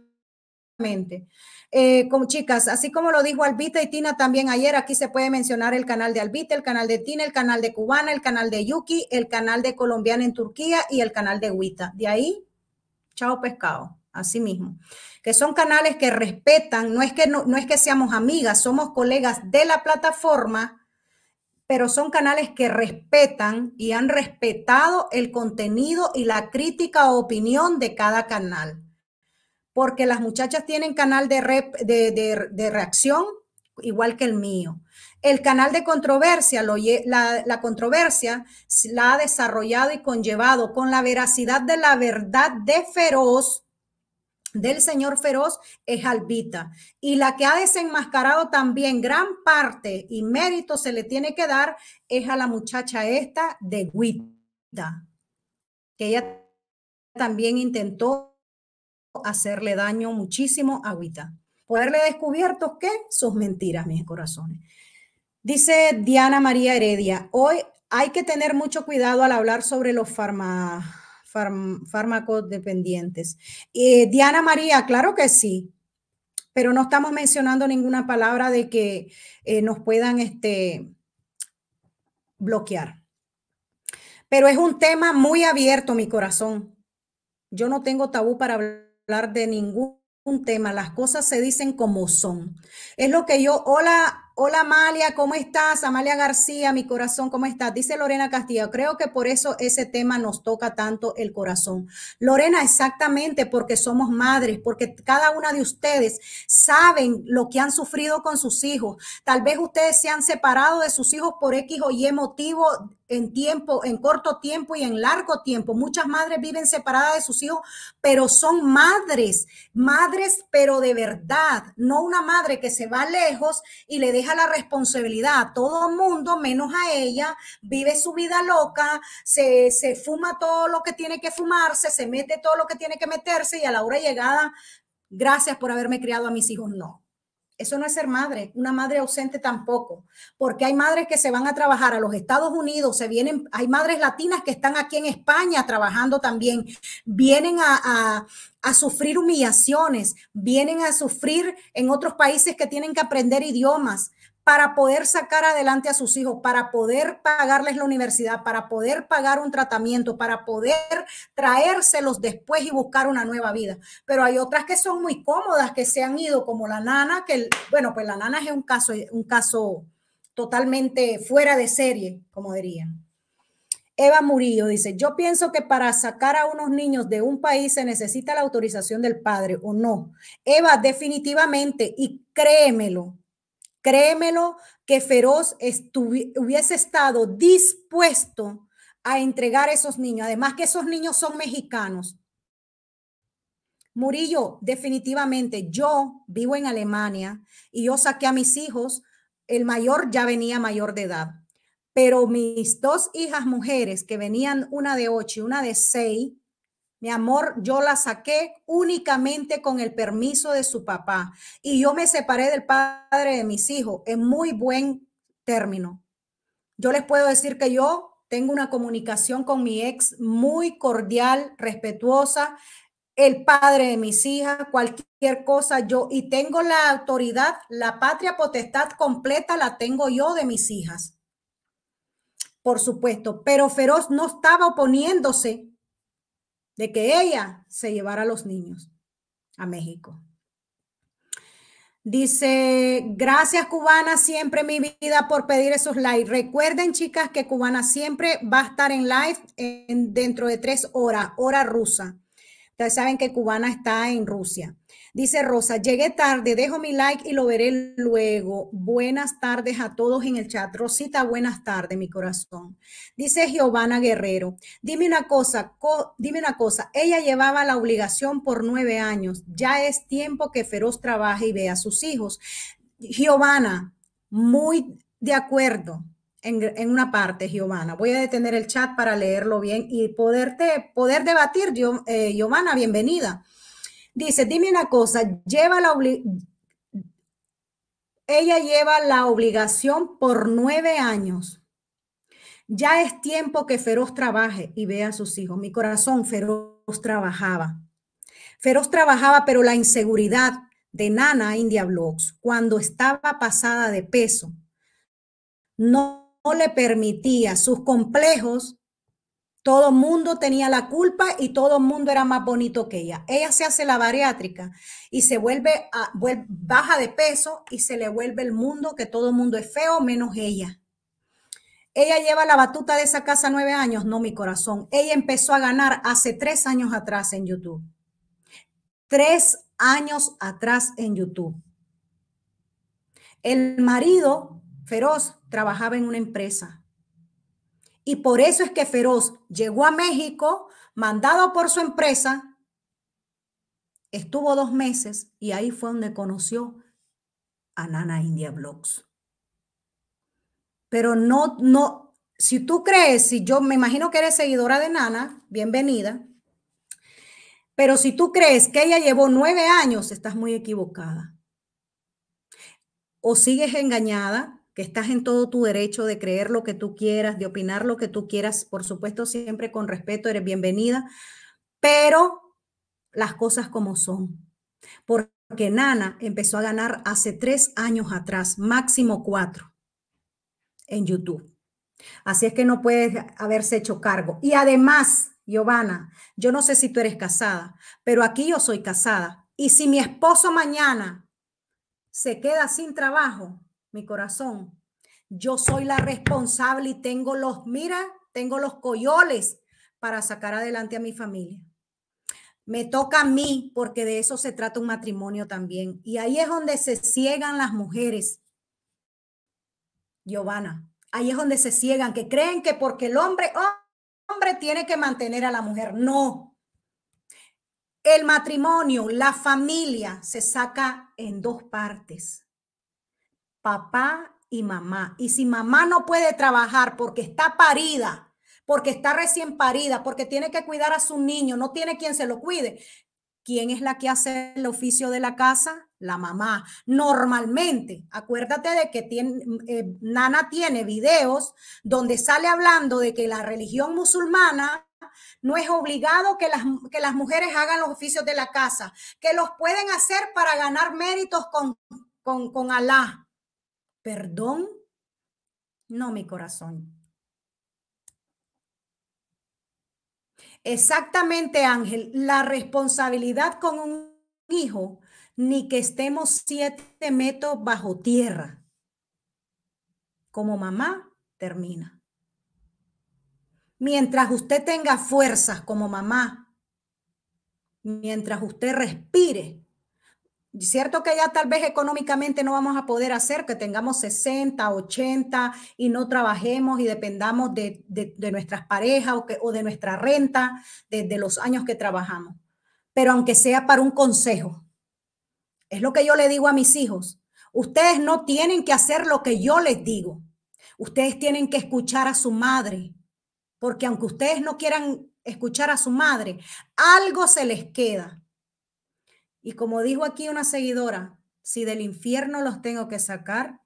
Eh, chicas, así como lo dijo Albita y Tina también ayer, aquí se puede mencionar el canal de Albita, el canal de Tina, el canal de Cubana, el canal de Yuki, el canal de Colombiana en Turquía y el canal de Huita. De ahí, chao pescado así mismo, que son canales que respetan, no es que, no, es que seamos amigas, somos colegas de la plataforma pero son canales que respetan y han respetado el contenido y la crítica o opinión de cada canal. Porque las muchachas tienen canal de, de, reacción igual que el mío. El canal de controversia, la, controversia la ha desarrollado y conllevado con la veracidad de la verdad de Feroz, del señor feroz es Albita y la que ha desenmascarado también gran parte y mérito se le tiene que dar es a la muchacha esta de Guita, que ella también intentó hacerle daño muchísimo a Guita. Poderle descubierto que sus mentiras, mis corazones. Dice Diana María Heredia, hoy hay que tener mucho cuidado al hablar sobre los farmacéuticos fármacos dependientes. Eh, Diana María, claro que sí, pero no estamos mencionando ninguna palabra de que eh, nos puedan este, bloquear. Pero es un tema muy abierto, mi corazón. Yo no tengo tabú para hablar de ningún tema. Las cosas se dicen como son. Es lo que yo, hola Hola Amalia, ¿cómo estás? Amalia García, mi corazón, ¿cómo estás? Dice Lorena Castillo, creo que por eso ese tema nos toca tanto el corazón. Lorena, exactamente porque somos madres, porque cada una de ustedes saben lo que han sufrido con sus hijos. Tal vez ustedes se han separado de sus hijos por X o Y motivo en tiempo, en corto tiempo y en largo tiempo. Muchas madres viven separadas de sus hijos, pero son madres, madres, pero de verdad, no una madre que se va lejos y le deja la responsabilidad a todo el mundo, menos a ella, vive su vida loca, se, se fuma todo lo que tiene que fumarse, se mete todo lo que tiene que meterse y a la hora llegada, gracias por haberme criado a mis hijos, no. Eso no es ser madre, una madre ausente tampoco, porque hay madres que se van a trabajar a los Estados Unidos, se vienen, hay madres latinas que están aquí en España trabajando también, vienen a, a sufrir humillaciones, vienen a sufrir en otros países que tienen que aprender idiomas, para poder sacar adelante a sus hijos, para poder pagarles la universidad, para poder pagar un tratamiento, para poder traérselos después y buscar una nueva vida. Pero hay otras que son muy cómodas, que se han ido, como la nana, que, bueno, pues la nana es un caso, un caso totalmente fuera de serie, como dirían. Eva Murillo dice, yo pienso que para sacar a unos niños de un país se necesita la autorización del padre o no. Eva, definitivamente, y créemelo, Créemelo que Feroz hubiese estado dispuesto a entregar a esos niños. Además que esos niños son mexicanos. Murillo, definitivamente, yo vivo en Alemania y yo saqué a mis hijos, el mayor ya venía mayor de edad, pero mis dos hijas mujeres que venían una de ocho y una de seis, mi amor, yo la saqué únicamente con el permiso de su papá. Y yo me separé del padre de mis hijos en muy buen término. Yo les puedo decir que yo tengo una comunicación con mi ex muy cordial, respetuosa, el padre de mis hijas, cualquier cosa yo, y tengo la autoridad, la patria potestad completa la tengo yo de mis hijas. Por supuesto, pero Feroz no estaba oponiéndose de que ella se llevara a los niños a México. Dice, gracias Cubana, siempre mi vida por pedir esos likes. Recuerden, chicas, que Cubana siempre va a estar en live en, dentro de tres horas, hora rusa. Ustedes saben que Cubana está en Rusia. Dice Rosa, llegué tarde, dejo mi like y lo veré luego. Buenas tardes a todos en el chat. Rosita, buenas tardes, mi corazón. Dice Giovanna Guerrero, dime una cosa, dime una cosa, ella llevaba la obligación por nueve años, ya es tiempo que Feroz trabaje y vea a sus hijos. Giovanna, muy de acuerdo, en, una parte, Giovanna. Voy a detener el chat para leerlo bien y poder debatir. Yo, eh, Giovanna, bienvenida. Dice, dime una cosa, lleva la ella lleva la obligación por nueve años. Ya es tiempo que Feroz trabaje y vea a sus hijos. Mi corazón, Feroz trabajaba. Feroz trabajaba, pero la inseguridad de Nana India Blogs, cuando estaba pasada de peso, no le permitía, sus complejos todo el mundo tenía la culpa y todo el mundo era más bonito que ella. Ella se hace la bariátrica y se vuelve, a, baja de peso y se le vuelve el mundo que todo el mundo es feo menos ella. Ella lleva la batuta de esa casa nueve años, no mi corazón. Ella empezó a ganar hace tres años atrás en YouTube. Tres años atrás en YouTube. El marido feroz trabajaba en una empresa y por eso es que Feroz llegó a México, mandado por su empresa, estuvo dos meses y ahí fue donde conoció a Nana India Blogs. Pero no, no, si tú crees, si yo me imagino que eres seguidora de Nana, bienvenida. Pero si tú crees que ella llevó nueve años, estás muy equivocada. O sigues engañada que estás en todo tu derecho de creer lo que tú quieras, de opinar lo que tú quieras, por supuesto siempre con respeto, eres bienvenida, pero las cosas como son. Porque Nana empezó a ganar hace tres años atrás, máximo cuatro, en YouTube. Así es que no puedes haberse hecho cargo. Y además, Giovanna, yo no sé si tú eres casada, pero aquí yo soy casada. Y si mi esposo mañana se queda sin trabajo, mi corazón, yo soy la responsable y tengo los, mira, tengo los coyoles para sacar adelante a mi familia. Me toca a mí porque de eso se trata un matrimonio también. Y ahí es donde se ciegan las mujeres. Giovanna, ahí es donde se ciegan, que creen que porque el hombre, hombre tiene que mantener a la mujer. No. El matrimonio, la familia, se saca en dos partes papá y mamá. Y si mamá no puede trabajar porque está parida, porque está recién parida, porque tiene que cuidar a su niño, no tiene quien se lo cuide, ¿quién es la que hace el oficio de la casa? La mamá. Normalmente, acuérdate de que eh, Nana tiene videos donde sale hablando de que la religión musulmana no es obligado que las, las mujeres hagan los oficios de la casa, que los pueden hacer para ganar méritos con, con, con Alá perdón, no mi corazón. Exactamente, Ángel, la responsabilidad con un hijo, ni que estemos siete metros bajo tierra. Como mamá, termina. Mientras usted tenga fuerzas como mamá, mientras usted respire, Cierto que ya tal vez económicamente no vamos a poder hacer que tengamos 60, 80 y no trabajemos y dependamos de, nuestras parejas o, de nuestra renta desde los años que trabajamos. Pero aunque sea para un consejo, es lo que yo le digo a mis hijos. Ustedes no tienen que hacer lo que yo les digo. Ustedes tienen que escuchar a su madre, porque aunque ustedes no quieran escuchar a su madre, algo se les queda y como dijo aquí una seguidora, si del infierno los tengo que sacar,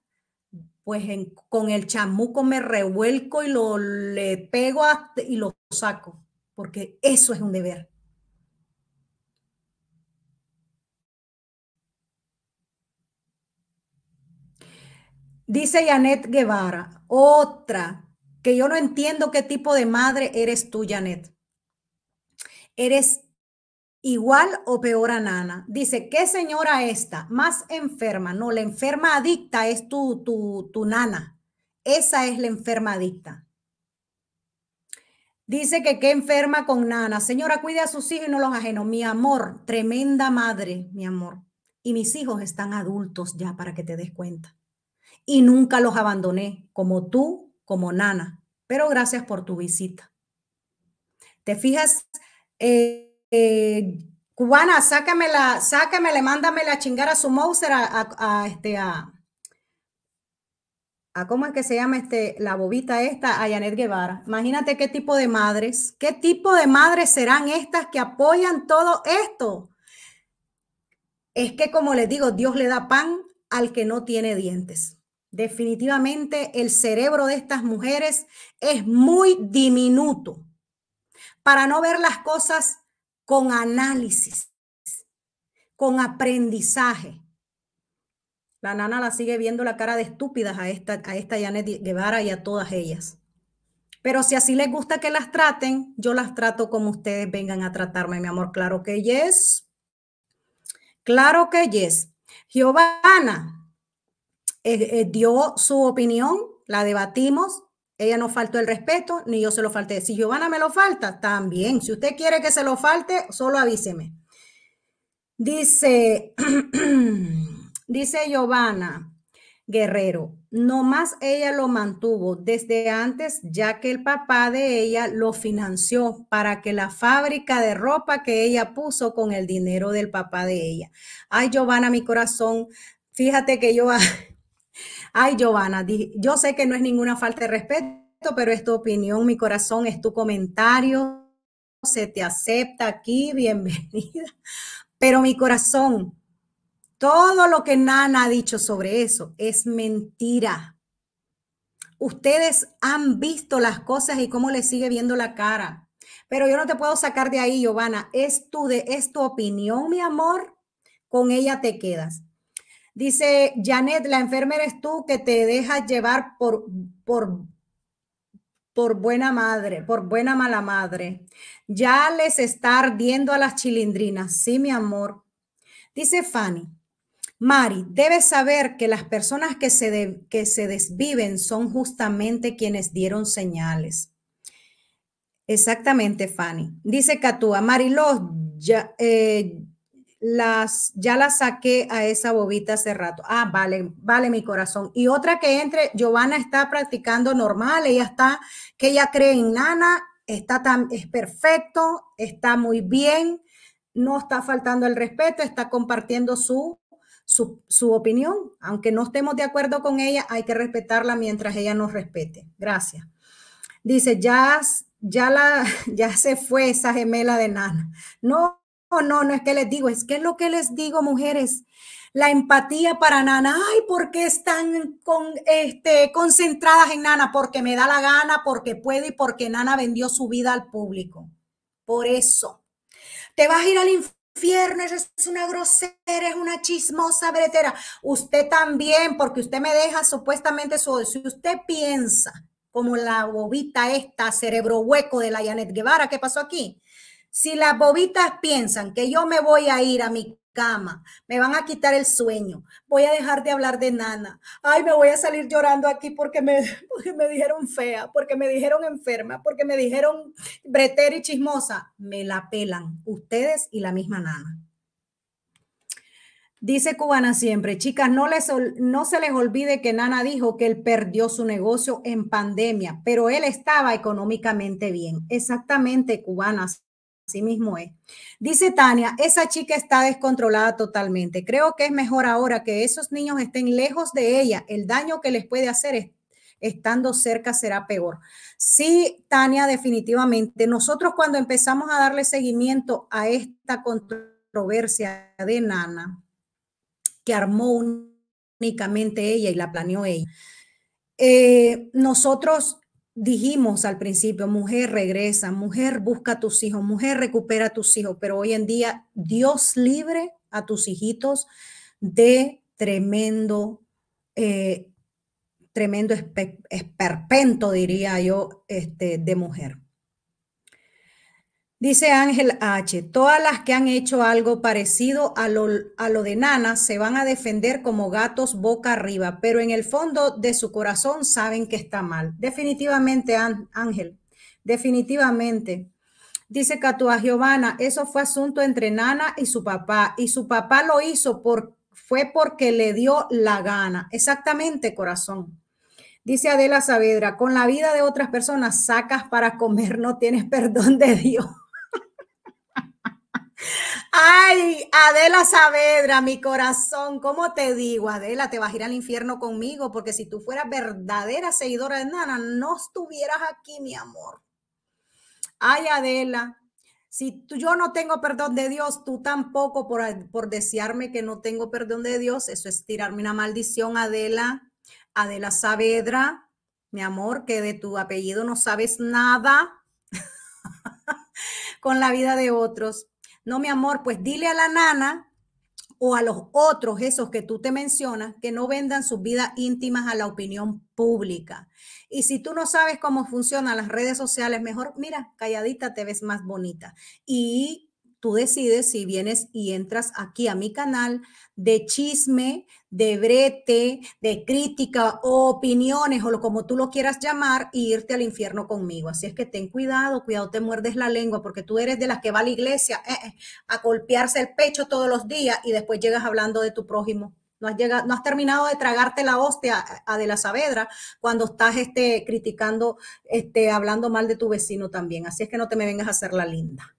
pues con el chamuco me revuelco y lo le pego y lo saco, porque eso es un deber. Dice Janet Guevara, otra, que yo no entiendo qué tipo de madre eres tú, Janet. Eres igual o peor a Nana. Dice, ¿qué señora esta? Más enferma. No, la enferma adicta es tu, tu, tu Nana. Esa es la enferma adicta. Dice que qué enferma con Nana. Señora, cuide a sus hijos y no los ajenos. Mi amor, tremenda madre, mi amor. Y mis hijos están adultos ya para que te des cuenta. Y nunca los abandoné, como tú, como Nana. Pero gracias por tu visita. ¿Te fijas? Eh, eh, cubana, sácamela, le mándamela a chingar a su Mouser, a, este, a, a, ¿cómo es que se llama este, la bobita esta? A Janet Guevara. Imagínate qué tipo de madres, qué tipo de madres serán estas que apoyan todo esto. Es que, como les digo, Dios le da pan al que no tiene dientes. Definitivamente el cerebro de estas mujeres es muy diminuto para no ver las cosas con análisis, con aprendizaje. La nana la sigue viendo la cara de estúpidas a esta, a esta Janet Guevara y a todas ellas. Pero si así les gusta que las traten, yo las trato como ustedes vengan a tratarme, mi amor. Claro que yes. Claro que yes. Giovanna eh, eh, dio su opinión, la debatimos, ella no faltó el respeto, ni yo se lo falté. Si Giovanna me lo falta, también. Si usted quiere que se lo falte, solo avíseme. Dice, dice Giovanna Guerrero, nomás ella lo mantuvo desde antes, ya que el papá de ella lo financió para que la fábrica de ropa que ella puso con el dinero del papá de ella. Ay, Giovanna, mi corazón, fíjate que yo... Ay, Giovanna, yo sé que no es ninguna falta de respeto, pero es tu opinión, mi corazón, es tu comentario. Se te acepta aquí, bienvenida. Pero mi corazón, todo lo que Nana ha dicho sobre eso es mentira. Ustedes han visto las cosas y cómo le sigue viendo la cara. Pero yo no te puedo sacar de ahí, Giovanna. Es tu, de, es tu opinión, mi amor. Con ella te quedas. Dice Janet, la enfermera es tú que te dejas llevar por, por, por buena madre, por buena mala madre. Ya les está ardiendo a las chilindrinas, sí, mi amor. Dice Fanny, Mari, debes saber que las personas que se, que se desviven son justamente quienes dieron señales. Exactamente, Fanny. Dice Catúa, Mari, los ya, eh, las, ya la saqué a esa bobita hace rato. Ah, vale, vale mi corazón. Y otra que entre, Giovanna está practicando normal, ella está, que ella cree en Nana, está tan, es perfecto, está muy bien, no está faltando el respeto, está compartiendo su, su, su opinión. Aunque no estemos de acuerdo con ella, hay que respetarla mientras ella nos respete. Gracias. Dice, ya, ya, la, ya se fue esa gemela de Nana. No, no, no es que les digo, es que es lo que les digo, mujeres. La empatía para Nana, ay, ¿por qué están con, este, concentradas en Nana? Porque me da la gana, porque puedo y porque Nana vendió su vida al público. Por eso. Te vas a ir al infierno, es una grosera, es una chismosa bretera. Usted también, porque usted me deja supuestamente su... Si usted piensa como la bobita esta, cerebro hueco de la Janet Guevara, ¿qué pasó aquí? Si las bobitas piensan que yo me voy a ir a mi cama, me van a quitar el sueño, voy a dejar de hablar de nana, ay, me voy a salir llorando aquí porque me, me dijeron fea, porque me dijeron enferma, porque me dijeron bretera y chismosa, me la pelan ustedes y la misma nana. Dice Cubana siempre, chicas, no, les, no se les olvide que Nana dijo que él perdió su negocio en pandemia, pero él estaba económicamente bien. Exactamente, Cubanas sí mismo es. Dice Tania, esa chica está descontrolada totalmente. Creo que es mejor ahora que esos niños estén lejos de ella. El daño que les puede hacer estando cerca será peor. Sí, Tania, definitivamente. Nosotros cuando empezamos a darle seguimiento a esta controversia de Nana, que armó únicamente ella y la planeó ella, eh, nosotros dijimos al principio, mujer regresa, mujer busca a tus hijos, mujer recupera a tus hijos, pero hoy en día Dios libre a tus hijitos de tremendo, eh, tremendo esperpento, diría yo, este, de mujer. Dice Ángel H., todas las que han hecho algo parecido a lo, a lo de Nana se van a defender como gatos boca arriba, pero en el fondo de su corazón saben que está mal. Definitivamente, Ángel, definitivamente. Dice Catuá Giovanna, eso fue asunto entre Nana y su papá, y su papá lo hizo por, fue porque le dio la gana. Exactamente, corazón. Dice Adela Saavedra, con la vida de otras personas sacas para comer, no tienes perdón de Dios. Ay, Adela Saavedra, mi corazón, ¿cómo te digo, Adela? Te vas a ir al infierno conmigo, porque si tú fueras verdadera seguidora de Nana, no estuvieras aquí, mi amor. Ay, Adela, si tú, yo no tengo perdón de Dios, tú tampoco por, por desearme que no tengo perdón de Dios, eso es tirarme una maldición, Adela. Adela Saavedra, mi amor, que de tu apellido no sabes nada con la vida de otros. No, mi amor, pues dile a la nana o a los otros, esos que tú te mencionas, que no vendan sus vidas íntimas a la opinión pública. Y si tú no sabes cómo funcionan las redes sociales, mejor, mira, calladita te ves más bonita. Y tú decides si vienes y entras aquí a mi canal de chisme, de brete, de crítica, o opiniones o lo como tú lo quieras llamar y irte al infierno conmigo. Así es que ten cuidado, cuidado, te muerdes la lengua porque tú eres de las que va a la iglesia eh, eh, a golpearse el pecho todos los días y después llegas hablando de tu prójimo. No has, no has terminado de tragarte la hostia a de la Saavedra cuando estás este, criticando, este, hablando mal de tu vecino también. Así es que no te me vengas a hacer la linda.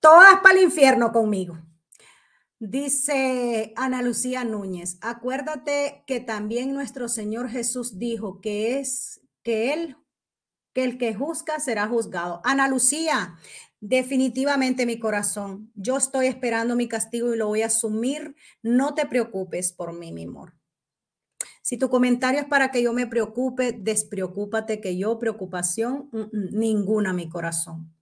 Todas para el infierno conmigo. Dice Ana Lucía Núñez, acuérdate que también nuestro Señor Jesús dijo que es que él que el que juzga será juzgado. Ana Lucía, definitivamente mi corazón, yo estoy esperando mi castigo y lo voy a asumir. No te preocupes por mí, mi amor. Si tu comentario es para que yo me preocupe, despreocúpate que yo preocupación mm, mm, ninguna, mi corazón.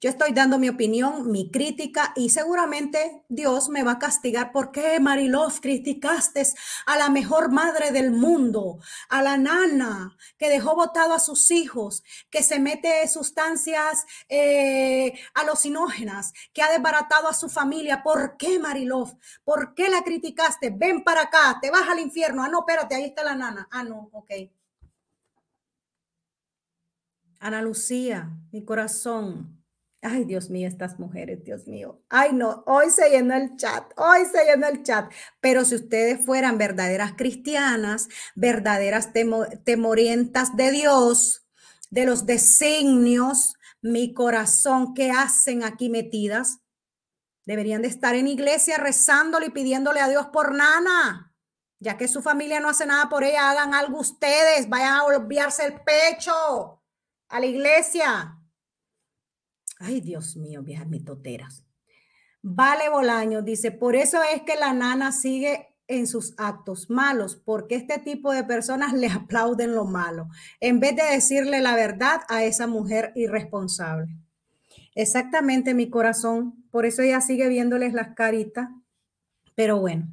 Yo estoy dando mi opinión, mi crítica y seguramente Dios me va a castigar porque Marilof criticaste a la mejor madre del mundo, a la nana que dejó botado a sus hijos, que se mete sustancias eh, alucinógenas, que ha desbaratado a su familia. ¿Por qué Marilof? ¿Por qué la criticaste? Ven para acá, te vas al infierno. Ah, no, espérate, ahí está la nana. Ah, no, ok. Ana Lucía, mi corazón, Ay, Dios mío, estas mujeres, Dios mío. Ay, no, hoy se llenó el chat, hoy se llenó el chat. Pero si ustedes fueran verdaderas cristianas, verdaderas temorientas de Dios, de los designios, mi corazón, ¿qué hacen aquí metidas? Deberían de estar en iglesia rezándole y pidiéndole a Dios por nana. Ya que su familia no hace nada por ella, hagan algo ustedes, vayan a golpearse el pecho a la iglesia Ay, Dios mío, viejas toteras. Vale Bolaño dice, por eso es que la nana sigue en sus actos malos, porque este tipo de personas le aplauden lo malo, en vez de decirle la verdad a esa mujer irresponsable. Exactamente, mi corazón. Por eso ella sigue viéndoles las caritas. Pero bueno,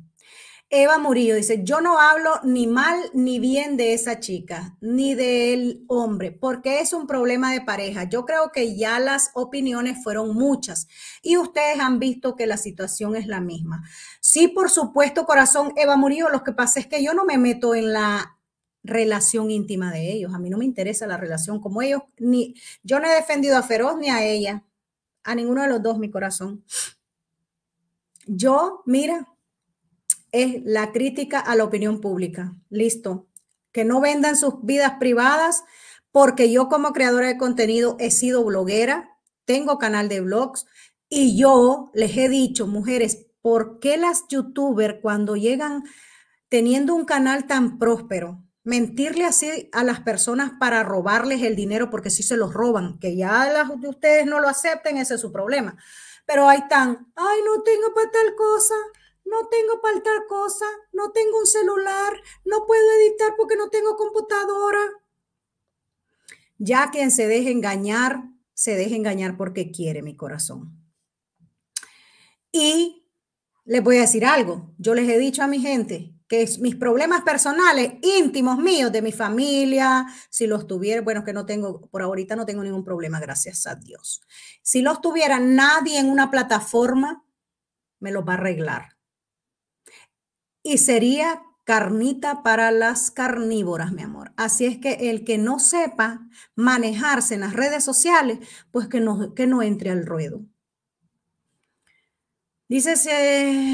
Eva Murillo dice, yo no hablo ni mal ni bien de esa chica, ni del hombre, porque es un problema de pareja. Yo creo que ya las opiniones fueron muchas y ustedes han visto que la situación es la misma. Sí, por supuesto, corazón, Eva Murillo, lo que pasa es que yo no me meto en la relación íntima de ellos. A mí no me interesa la relación como ellos, ni yo no he defendido a Feroz ni a ella, a ninguno de los dos, mi corazón. Yo, mira, es la crítica a la opinión pública. Listo. Que no vendan sus vidas privadas porque yo como creadora de contenido he sido bloguera, tengo canal de blogs y yo les he dicho, mujeres, ¿por qué las youtubers cuando llegan teniendo un canal tan próspero, mentirle así a las personas para robarles el dinero porque si se los roban, que ya las de ustedes no lo acepten, ese es su problema. Pero ahí están, ay, no tengo para tal cosa, no tengo para tal cosa, no tengo un celular, no puedo editar porque no tengo computadora. Ya quien se deje engañar, se deje engañar porque quiere mi corazón. Y les voy a decir algo, yo les he dicho a mi gente que mis problemas personales, íntimos míos, de mi familia, si los tuviera, bueno, que no tengo, por ahorita no tengo ningún problema, gracias a Dios. Si los tuviera nadie en una plataforma, me los va a arreglar y sería carnita para las carnívoras, mi amor. Así es que el que no sepa manejarse en las redes sociales, pues que no, que no entre al ruedo. Dice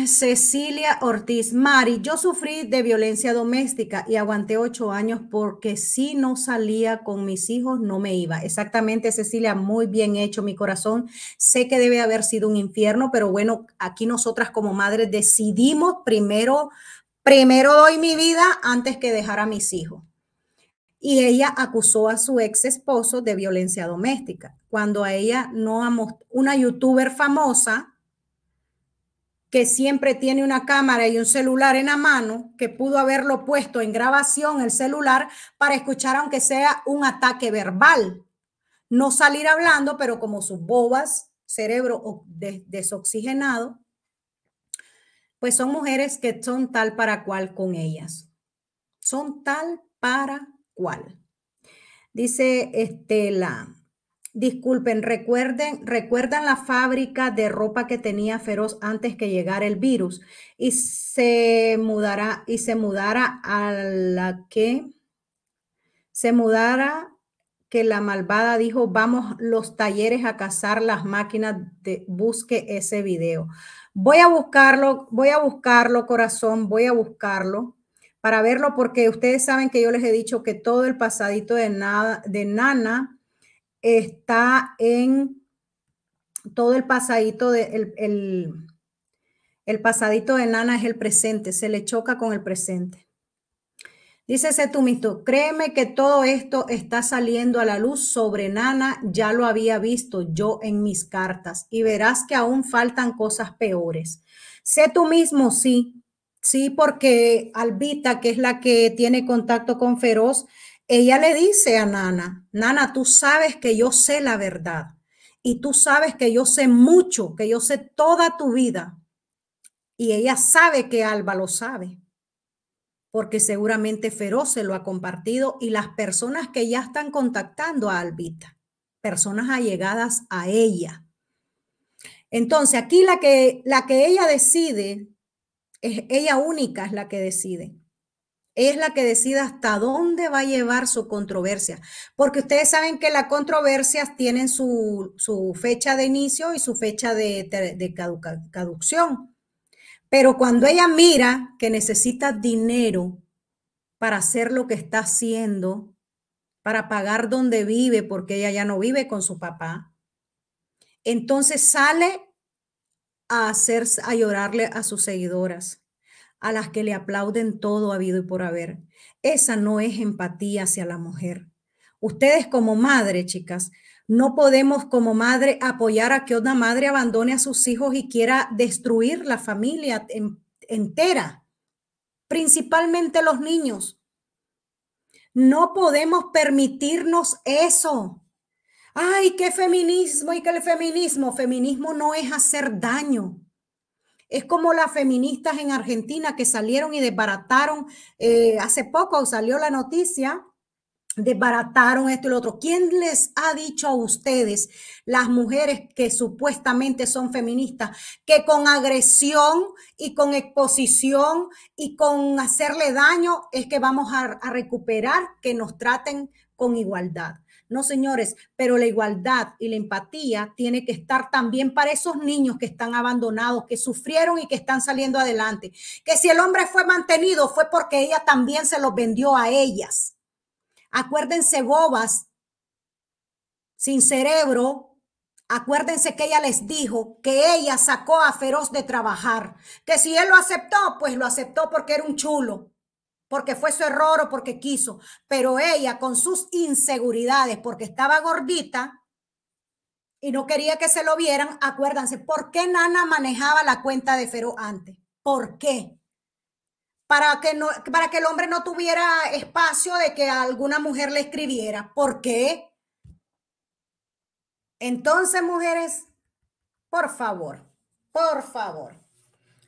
Cecilia Ortiz, Mari, yo sufrí de violencia doméstica y aguanté ocho años porque si no salía con mis hijos no me iba. Exactamente, Cecilia, muy bien hecho mi corazón. Sé que debe haber sido un infierno, pero bueno, aquí nosotras como madres decidimos primero, primero doy mi vida antes que dejar a mis hijos y ella acusó a su ex esposo de violencia doméstica. Cuando a ella no amó, una youtuber famosa que siempre tiene una cámara y un celular en la mano, que pudo haberlo puesto en grabación el celular para escuchar aunque sea un ataque verbal. No salir hablando, pero como sus bobas, cerebro desoxigenado, pues son mujeres que son tal para cual con ellas. Son tal para cual. Dice Estela, Disculpen, recuerden, recuerdan la fábrica de ropa que tenía Feroz antes que llegara el virus y se mudara y se mudara a la que se mudara que la malvada dijo, vamos los talleres a cazar las máquinas, de, busque ese video. Voy a buscarlo, voy a buscarlo, corazón, voy a buscarlo para verlo porque ustedes saben que yo les he dicho que todo el pasadito de, nada, de Nana está en todo el pasadito de el, el, pasadito de Nana es el presente, se le choca con el presente. Dice mismo, créeme que todo esto está saliendo a la luz sobre Nana, ya lo había visto yo en mis cartas y verás que aún faltan cosas peores. Sé tú mismo, sí, sí, porque Albita, que es la que tiene contacto con Feroz, ella le dice a Nana, Nana, tú sabes que yo sé la verdad y tú sabes que yo sé mucho, que yo sé toda tu vida. Y ella sabe que Alba lo sabe, porque seguramente Feroz se lo ha compartido y las personas que ya están contactando a Albita, personas allegadas a ella. Entonces, aquí la que, la que ella decide, es ella única es la que decide es la que decide hasta dónde va a llevar su controversia, porque ustedes saben que las controversias tienen su, fecha de inicio y su fecha de, caducción. Pero cuando ella mira que necesita dinero para hacer lo que está haciendo, para pagar donde vive, porque ella ya no vive con su papá, entonces sale a hacer a llorarle a sus seguidoras a las que le aplauden todo habido y por haber. Esa no es empatía hacia la mujer. Ustedes como madre, chicas, no podemos como madre apoyar a que una madre abandone a sus hijos y quiera destruir la familia entera, principalmente los niños. No podemos permitirnos eso. Ay, qué feminismo y qué feminismo. Feminismo no es hacer daño. Es como las feministas en Argentina que salieron y desbarataron, eh, hace poco salió la noticia, desbarataron esto y lo otro. ¿Quién les ha dicho a ustedes, las mujeres que supuestamente son feministas, que con agresión y con exposición y con hacerle daño es que vamos a recuperar que nos traten con igualdad? No, señores, pero la igualdad y la empatía tiene que estar también para esos niños que están abandonados, que sufrieron y que están saliendo adelante. Que si el hombre fue mantenido fue porque ella también se los vendió a ellas. Acuérdense, bobas, sin cerebro, Acuérdense que ella les dijo que ella sacó a Feroz de trabajar, que si él lo aceptó, pues lo aceptó porque era un chulo porque fue su error o porque quiso, pero ella con sus inseguridades, porque estaba gordita y no quería que se lo vieran, Acuérdense, ¿por qué Nana manejaba la cuenta de Fero antes? ¿Por qué? Para que, no, para que el hombre no tuviera espacio de que alguna mujer le escribiera. ¿Por qué? Entonces, mujeres, por favor, por favor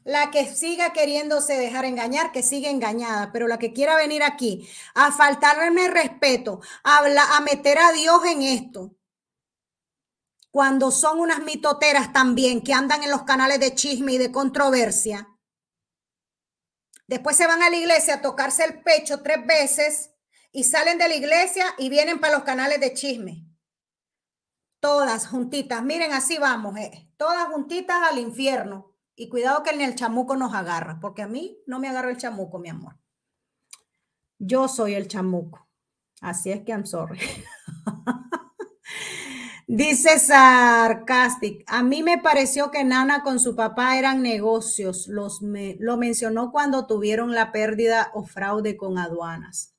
la que siga queriéndose dejar engañar, que sigue engañada, pero la que quiera venir aquí a faltarme respeto, a, a meter a Dios en esto, cuando son unas mitoteras también que andan en los canales de chisme y de controversia, después se van a la iglesia a tocarse el pecho tres veces y salen de la iglesia y vienen para los canales de chisme. Todas juntitas, miren, así vamos, eh, todas juntitas al infierno. Y cuidado que ni el chamuco nos agarra, porque a mí no me agarra el chamuco, mi amor. Yo soy el chamuco. Así es que I'm sorry. Dice Sarcastic, a mí me pareció que Nana con su papá eran negocios, Los lo mencionó cuando tuvieron la pérdida o fraude con aduanas.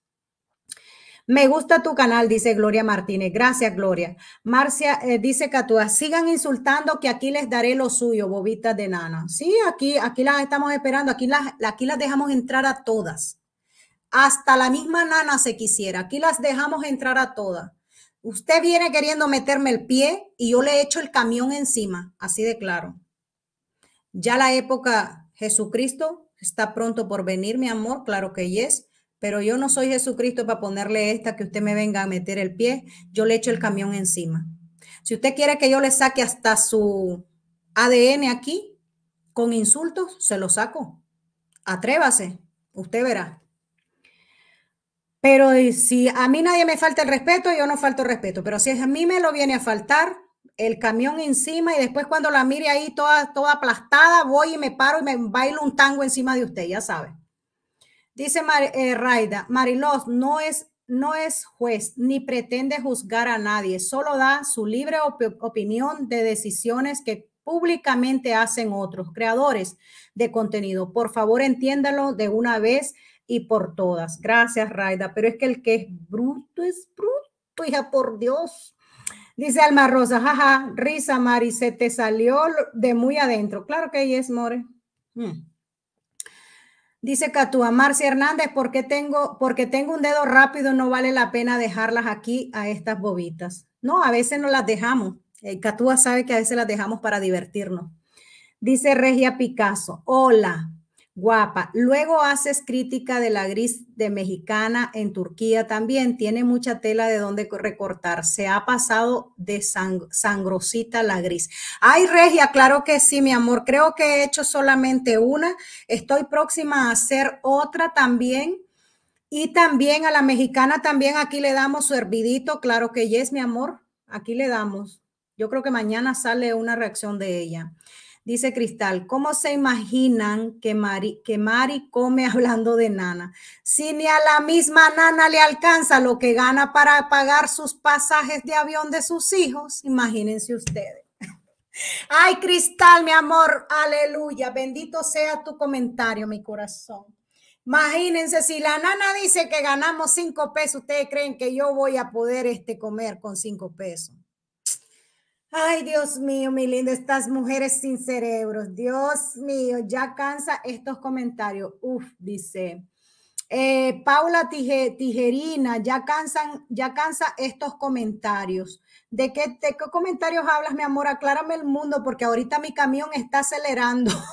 Me gusta tu canal, dice Gloria Martínez. Gracias, Gloria. Marcia eh, dice Catúa, sigan insultando que aquí les daré lo suyo, bobitas de nana. Sí, aquí, aquí las estamos esperando, aquí las, aquí las dejamos entrar a todas. Hasta la misma nana se quisiera, aquí las dejamos entrar a todas. Usted viene queriendo meterme el pie y yo le echo el camión encima, así de claro. Ya la época Jesucristo está pronto por venir, mi amor, claro que es pero yo no soy Jesucristo para ponerle esta que usted me venga a meter el pie, yo le echo el camión encima. Si usted quiere que yo le saque hasta su ADN aquí, con insultos, se lo saco. Atrévase, usted verá. Pero eh, si a mí nadie me falta el respeto, yo no falto el respeto. Pero si a mí me lo viene a faltar, el camión encima y después cuando la mire ahí toda, toda aplastada, voy y me paro y me bailo un tango encima de usted, ya sabe. Dice eh, Raida, Marilos no es, no es juez ni pretende juzgar a nadie, solo da su libre opinión de decisiones que públicamente hacen otros creadores de contenido. Por favor, entiéndalo de una vez y por todas. Gracias, Raida. Pero es que el que es bruto es bruto, hija, por Dios. Dice Alma Rosa, jaja, risa, Mari, se te salió de muy adentro. Claro que ahí es, More. Mm. Dice Catúa Marcia Hernández, porque tengo, porque tengo un dedo rápido, no vale la pena dejarlas aquí a estas bobitas. No, a veces no las dejamos. Eh, Catúa sabe que a veces las dejamos para divertirnos. Dice Regia Picasso, hola, guapa. Luego haces crítica de la gris de mexicana en Turquía también. Tiene mucha tela de donde recortar. Se ha pasado de sangrosita la gris. Ay, Regia, claro que sí, mi amor. Creo que he hecho solamente una. Estoy próxima a hacer otra también. Y también a la mexicana también aquí le damos su hervidito. Claro que yes, mi amor. Aquí le damos. Yo creo que mañana sale una reacción de ella. Dice Cristal, ¿cómo se imaginan que Mari, que Mari come hablando de Nana? Si ni a la misma Nana le alcanza lo que gana para pagar sus pasajes de avión de sus hijos, imagínense ustedes. Ay, Cristal, mi amor, aleluya, bendito sea tu comentario, mi corazón. Imagínense, si la nana dice que ganamos cinco pesos, ¿ustedes creen que yo voy a poder este, comer con cinco pesos? Ay, Dios mío, mi linda, estas mujeres sin cerebros. Dios mío, ya cansa estos comentarios. Uf, dice. Eh, Paula Tijerina, ya cansan, ya cansa estos comentarios. ¿De qué, ¿De qué comentarios hablas, mi amor? Aclárame el mundo, porque ahorita mi camión está acelerando.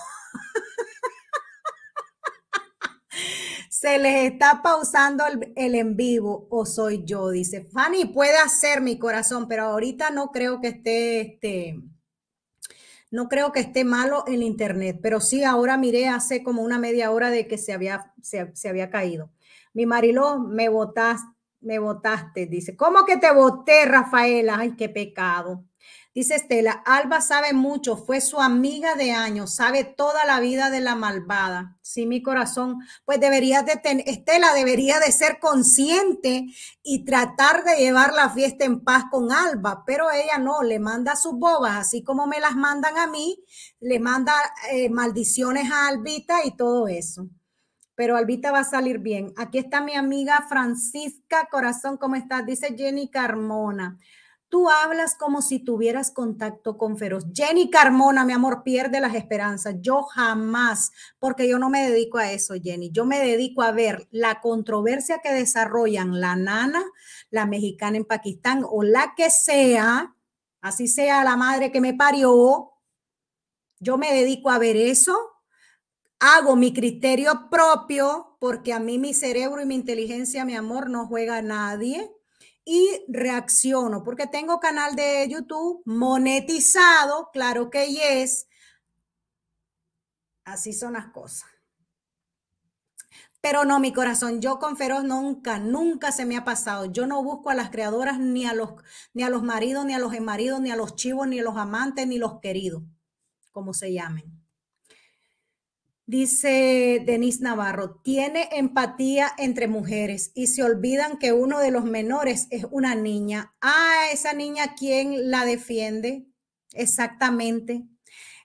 Se les está pausando el, en vivo o soy yo, dice Fanny, puede hacer mi corazón, pero ahorita no creo que esté, este, no creo que esté malo el internet, pero sí ahora miré hace como una media hora de que se había, se, había caído. Mi Mariló, me votaste, me votaste, dice, ¿cómo que te voté, Rafaela? Ay, qué pecado. Dice Estela, Alba sabe mucho, fue su amiga de años, sabe toda la vida de la malvada. Sí, mi corazón, pues debería de tener, Estela debería de ser consciente y tratar de llevar la fiesta en paz con Alba, pero ella no, le manda sus bobas, así como me las mandan a mí, le manda eh, maldiciones a Albita y todo eso. Pero Albita va a salir bien. Aquí está mi amiga Francisca Corazón, ¿cómo estás? Dice Jenny Carmona. Tú hablas como si tuvieras contacto con Feroz. Jenny Carmona, mi amor, pierde las esperanzas. Yo jamás, porque yo no me dedico a eso, Jenny. Yo me dedico a ver la controversia que desarrollan la nana, la mexicana en Pakistán o la que sea, así sea la madre que me parió. Yo me dedico a ver eso. Hago mi criterio propio porque a mí mi cerebro y mi inteligencia, mi amor, no juega a nadie y reacciono, porque tengo canal de YouTube monetizado, claro que es Así son las cosas. Pero no, mi corazón, yo con Feroz nunca, nunca se me ha pasado. Yo no busco a las creadoras, ni a los, ni a los maridos, ni a los enmaridos, ni a los chivos, ni a los amantes, ni los queridos, como se llamen. Dice Denise Navarro, tiene empatía entre mujeres y se olvidan que uno de los menores es una niña. Ah, esa niña, ¿quién la defiende? Exactamente.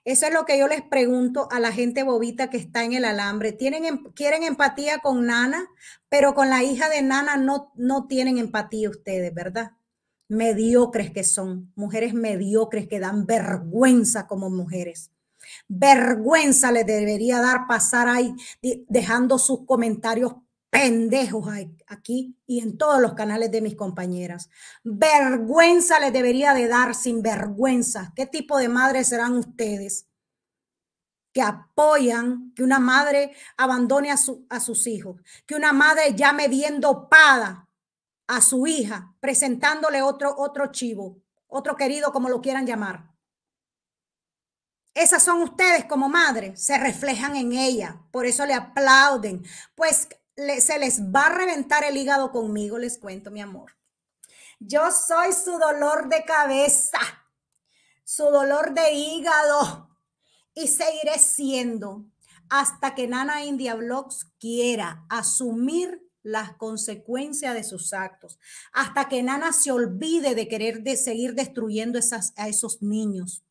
Eso es lo que yo les pregunto a la gente bobita que está en el alambre. ¿Tienen, em-, quieren empatía con Nana, pero con la hija de Nana no, no tienen empatía ustedes, ¿verdad? Mediocres que son, mujeres mediocres que dan vergüenza como mujeres vergüenza le debería dar pasar ahí dejando sus comentarios pendejos aquí y en todos los canales de mis compañeras. Vergüenza les debería de dar sin vergüenza. ¿Qué tipo de madres serán ustedes que apoyan que una madre abandone a, a sus hijos? Que una madre llame bien dopada a su hija presentándole otro, otro chivo, otro querido como lo quieran llamar. Esas son ustedes como madre, se reflejan en ella, por eso le aplauden, pues se les va a reventar el hígado conmigo, les cuento mi amor. Yo soy su dolor de cabeza, su dolor de hígado y seguiré siendo hasta que Nana India Blogs quiera asumir las consecuencias de sus actos, hasta que Nana se olvide de querer de seguir destruyendo a esos niños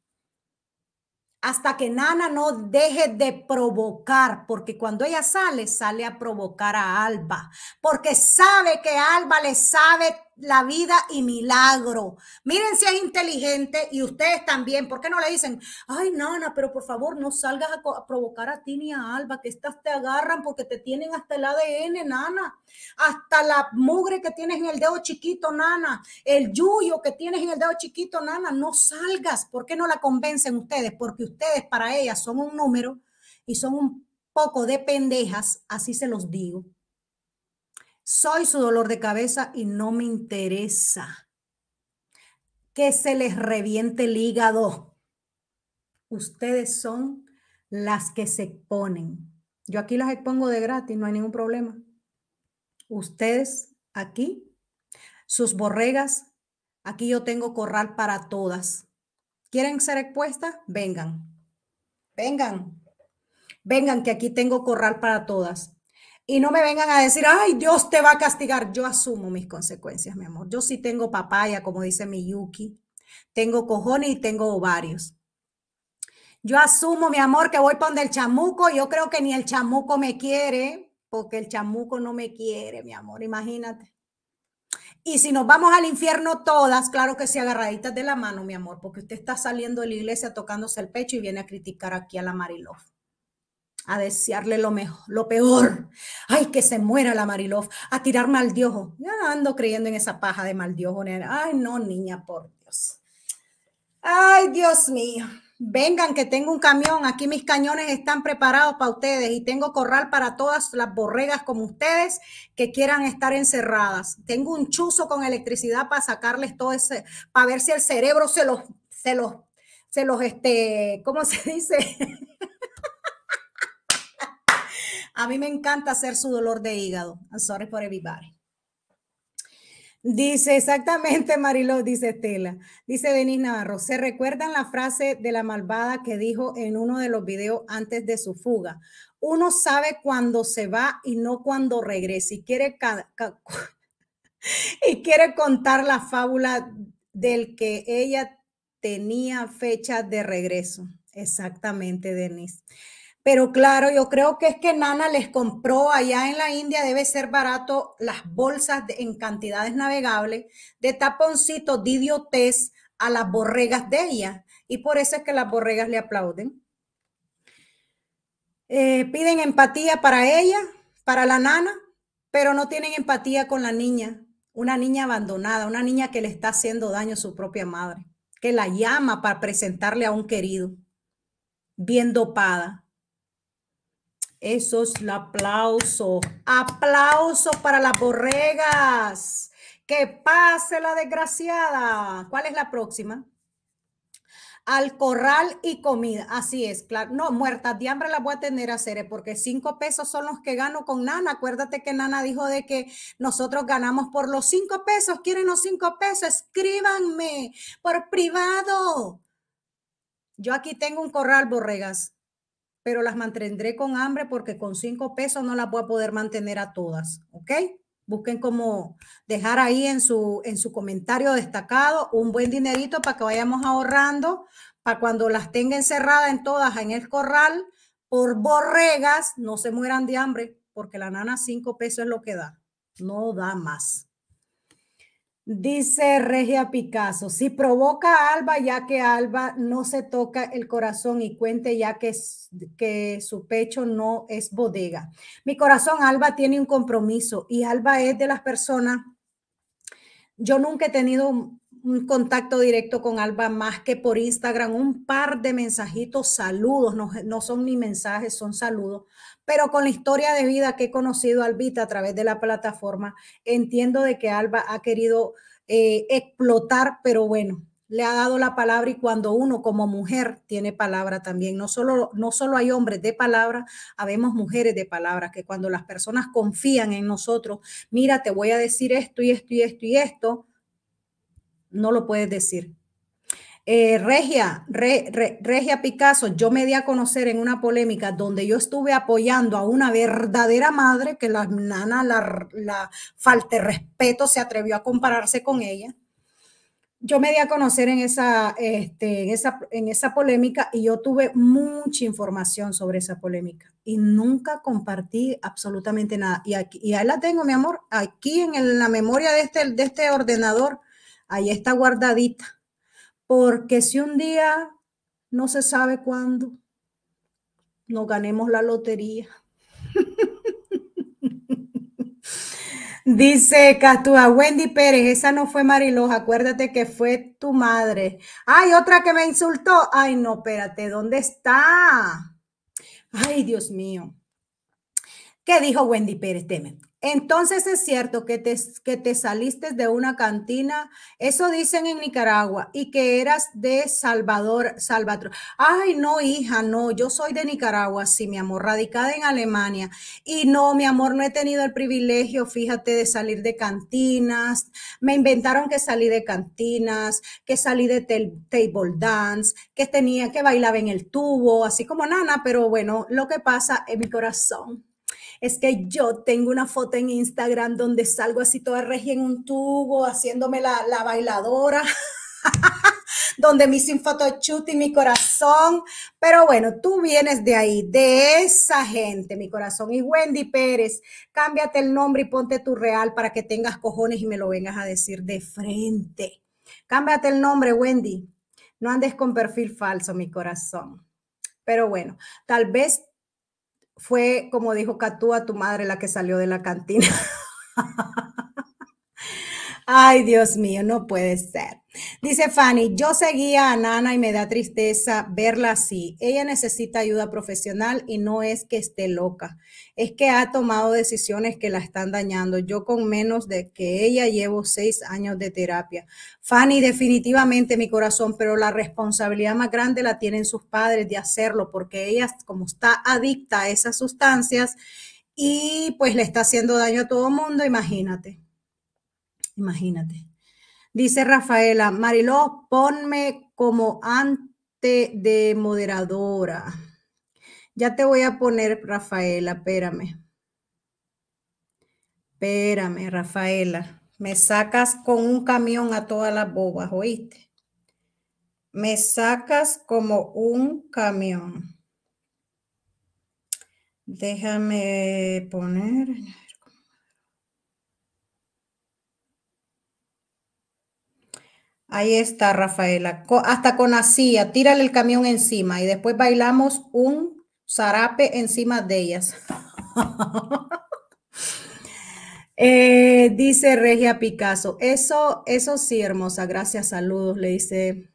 hasta que Nana no deje de provocar, porque cuando ella sale, sale a provocar a Alba, porque sabe que Alba le sabe la vida y milagro. Miren si es inteligente y ustedes también. ¿Por qué no le dicen, ay, Nana, pero por favor no salgas a, provocar a ti ni a Alba, que estas te agarran porque te tienen hasta el ADN, Nana. Hasta la mugre que tienes en el dedo chiquito, Nana. El yuyo que tienes en el dedo chiquito, Nana. No salgas. ¿Por qué no la convencen ustedes? Porque ustedes para ellas son un número y son un poco de pendejas, así se los digo soy su dolor de cabeza y no me interesa que se les reviente el hígado. Ustedes son las que se exponen. Yo aquí las expongo de gratis, no hay ningún problema. Ustedes aquí, sus borregas, aquí yo tengo corral para todas. ¿Quieren ser expuestas? Vengan. Vengan. Vengan, que aquí tengo corral para todas y no me vengan a decir, ay, Dios te va a castigar. Yo asumo mis consecuencias, mi amor. Yo sí tengo papaya, como dice Miyuki. Tengo cojones y tengo ovarios. Yo asumo, mi amor, que voy para el chamuco. Yo creo que ni el chamuco me quiere, porque el chamuco no me quiere, mi amor. Imagínate. Y si nos vamos al infierno todas, claro que sí, agarraditas de la mano, mi amor, porque usted está saliendo de la iglesia tocándose el pecho y viene a criticar aquí a la Marilof a desearle lo, mejor, lo peor. Ay, que se muera la Marilof! a tirar mal Ya ando creyendo en esa paja de mal Ay, no, niña, por Dios. Ay, Dios mío. Vengan, que tengo un camión. Aquí mis cañones están preparados para ustedes y tengo corral para todas las borregas como ustedes que quieran estar encerradas. Tengo un chuzo con electricidad para sacarles todo ese, para ver si el cerebro se los, se los, se los, este, ¿cómo se dice? A mí me encanta hacer su dolor de hígado. I'm sorry for everybody. Dice exactamente Mariló, dice Estela. Dice Denis Navarro, ¿se recuerdan la frase de la malvada que dijo en uno de los videos antes de su fuga? Uno sabe cuando se va y no cuando regresa y quiere, y quiere contar la fábula del que ella tenía fecha de regreso. Exactamente, Denis. Pero claro, yo creo que es que Nana les compró allá en la India, debe ser barato las bolsas en cantidades navegables de taponcitos de idiotez a las borregas de ella. Y por eso es que las borregas le aplauden. Eh, piden empatía para ella, para la nana, pero no tienen empatía con la niña, una niña abandonada, una niña que le está haciendo daño a su propia madre, que la llama para presentarle a un querido, bien dopada, eso es el aplauso. Aplauso para las borregas. Que pase la desgraciada. ¿Cuál es la próxima? Al corral y comida. Así es, claro. No, muertas de hambre las voy a tener a hacer eh, porque cinco pesos son los que gano con Nana. Acuérdate que Nana dijo de que nosotros ganamos por los cinco pesos. ¿Quieren los cinco pesos? Escríbanme por privado. Yo aquí tengo un corral, borregas pero las mantendré con hambre porque con cinco pesos no las voy a poder mantener a todas, ¿ok? Busquen como dejar ahí en su, en su comentario destacado un buen dinerito para que vayamos ahorrando, para cuando las tenga encerradas en todas en el corral por borregas, no se mueran de hambre, porque la nana cinco pesos es lo que da, no da más. Dice Regia Picasso, si provoca a Alba, ya que Alba no se toca el corazón y cuente ya que, que su pecho no es bodega. Mi corazón, Alba tiene un compromiso y Alba es de las personas, yo nunca he tenido un contacto directo con Alba más que por Instagram, un par de mensajitos, saludos, no, no son ni mensajes, son saludos, pero con la historia de vida que he conocido Albita a través de la plataforma, entiendo de que Alba ha querido eh, explotar, pero bueno, le ha dado la palabra y cuando uno como mujer tiene palabra también, no solo, no solo hay hombres de palabra, habemos mujeres de palabra, que cuando las personas confían en nosotros, mira, te voy a decir esto y esto y esto y esto, no lo puedes decir, eh, Regia, Regia Picasso, yo me di a conocer en una polémica donde yo estuve apoyando a una verdadera madre que la nana, la, la falta de respeto, se atrevió a compararse con ella. Yo me di a conocer en esa, este, esa, en esa polémica y yo tuve mucha información sobre esa polémica y nunca compartí absolutamente nada. Y, aquí, ahí la tengo, mi amor, aquí en, la memoria de este, de este ordenador, ahí está guardadita porque si un día no se sabe cuándo nos ganemos la lotería. Dice Catúa, Wendy Pérez, esa no fue Mariloja, acuérdate que fue tu madre. Ay, otra que me insultó. Ay, no, espérate, ¿dónde está? Ay, Dios mío. ¿Qué dijo Wendy Pérez? Teme. Entonces es cierto que te, que te saliste de una cantina, eso dicen en Nicaragua, y que eras de Salvador, Salvatro. Ay, no, hija, no, yo soy de Nicaragua, sí, mi amor, radicada en Alemania. Y no, mi amor, no he tenido el privilegio, fíjate, de salir de cantinas. Me inventaron que salí de cantinas, que salí de table dance, que tenía, que bailaba en el tubo, así como nana, pero bueno, lo que pasa es mi corazón es que yo tengo una foto en Instagram donde salgo así toda regia en un tubo, haciéndome la, bailadora. donde me hice un chute y mi corazón. Pero bueno, tú vienes de ahí, de esa gente, mi corazón. Y Wendy Pérez, cámbiate el nombre y ponte tu real para que tengas cojones y me lo vengas a decir de frente. Cámbiate el nombre, Wendy. No andes con perfil falso, mi corazón. Pero bueno, tal vez fue, como dijo a tu madre la que salió de la cantina. Ay, Dios mío, no puede ser. Dice Fanny, yo seguía a Nana y me da tristeza verla así. Ella necesita ayuda profesional y no es que esté loca, es que ha tomado decisiones que la están dañando. Yo con menos de que ella llevo seis años de terapia. Fanny, definitivamente mi corazón, pero la responsabilidad más grande la tienen sus padres de hacerlo porque ella como está adicta a esas sustancias y pues le está haciendo daño a todo el mundo, imagínate. Imagínate. Dice Rafaela, Mariló, ponme como ante de moderadora. Ya te voy a poner, Rafaela, espérame. Espérame, Rafaela. Me sacas con un camión a todas las bobas, ¿oíste? Me sacas como un camión. Déjame poner. Ahí está, Rafaela. Hasta con tira tírale el camión encima y después bailamos un zarape encima de ellas. Eh, dice Regia Picasso. Eso, eso sí, hermosa. Gracias, saludos, le dice.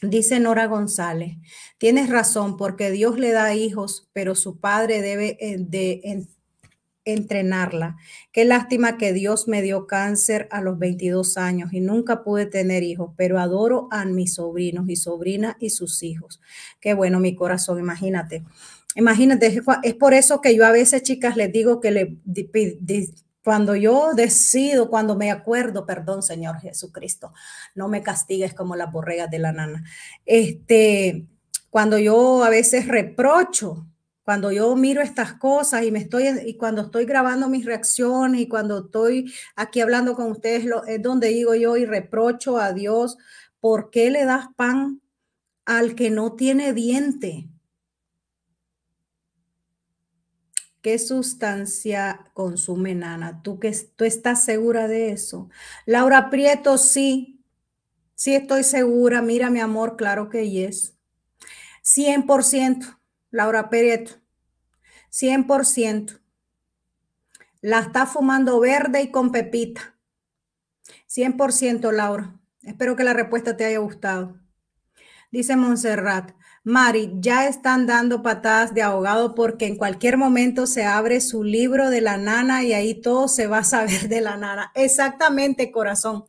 Dice Nora González, tienes razón porque Dios le da hijos, pero su padre debe eh, de entrenarla. Qué lástima que Dios me dio cáncer a los 22 años y nunca pude tener hijos, pero adoro a mis sobrinos y sobrinas y sus hijos. Qué bueno mi corazón, imagínate. Imagínate, es por eso que yo a veces, chicas, les digo que le, cuando yo decido, cuando me acuerdo, perdón, Señor Jesucristo, no me castigues como las borrega de la nana. Este, cuando yo a veces reprocho cuando yo miro estas cosas y me estoy y cuando estoy grabando mis reacciones y cuando estoy aquí hablando con ustedes es donde digo yo y reprocho a Dios, ¿por qué le das pan al que no tiene diente? ¿Qué sustancia consume Nana? ¿Tú, que, ¿Tú estás segura de eso? Laura Prieto, sí. Sí estoy segura. Mira, mi amor, claro que es. 100%. Laura Perieto, 100%. La está fumando verde y con pepita. 100%, Laura. Espero que la respuesta te haya gustado. Dice Montserrat, Mari, ya están dando patadas de abogado porque en cualquier momento se abre su libro de la nana y ahí todo se va a saber de la nana. Exactamente, corazón.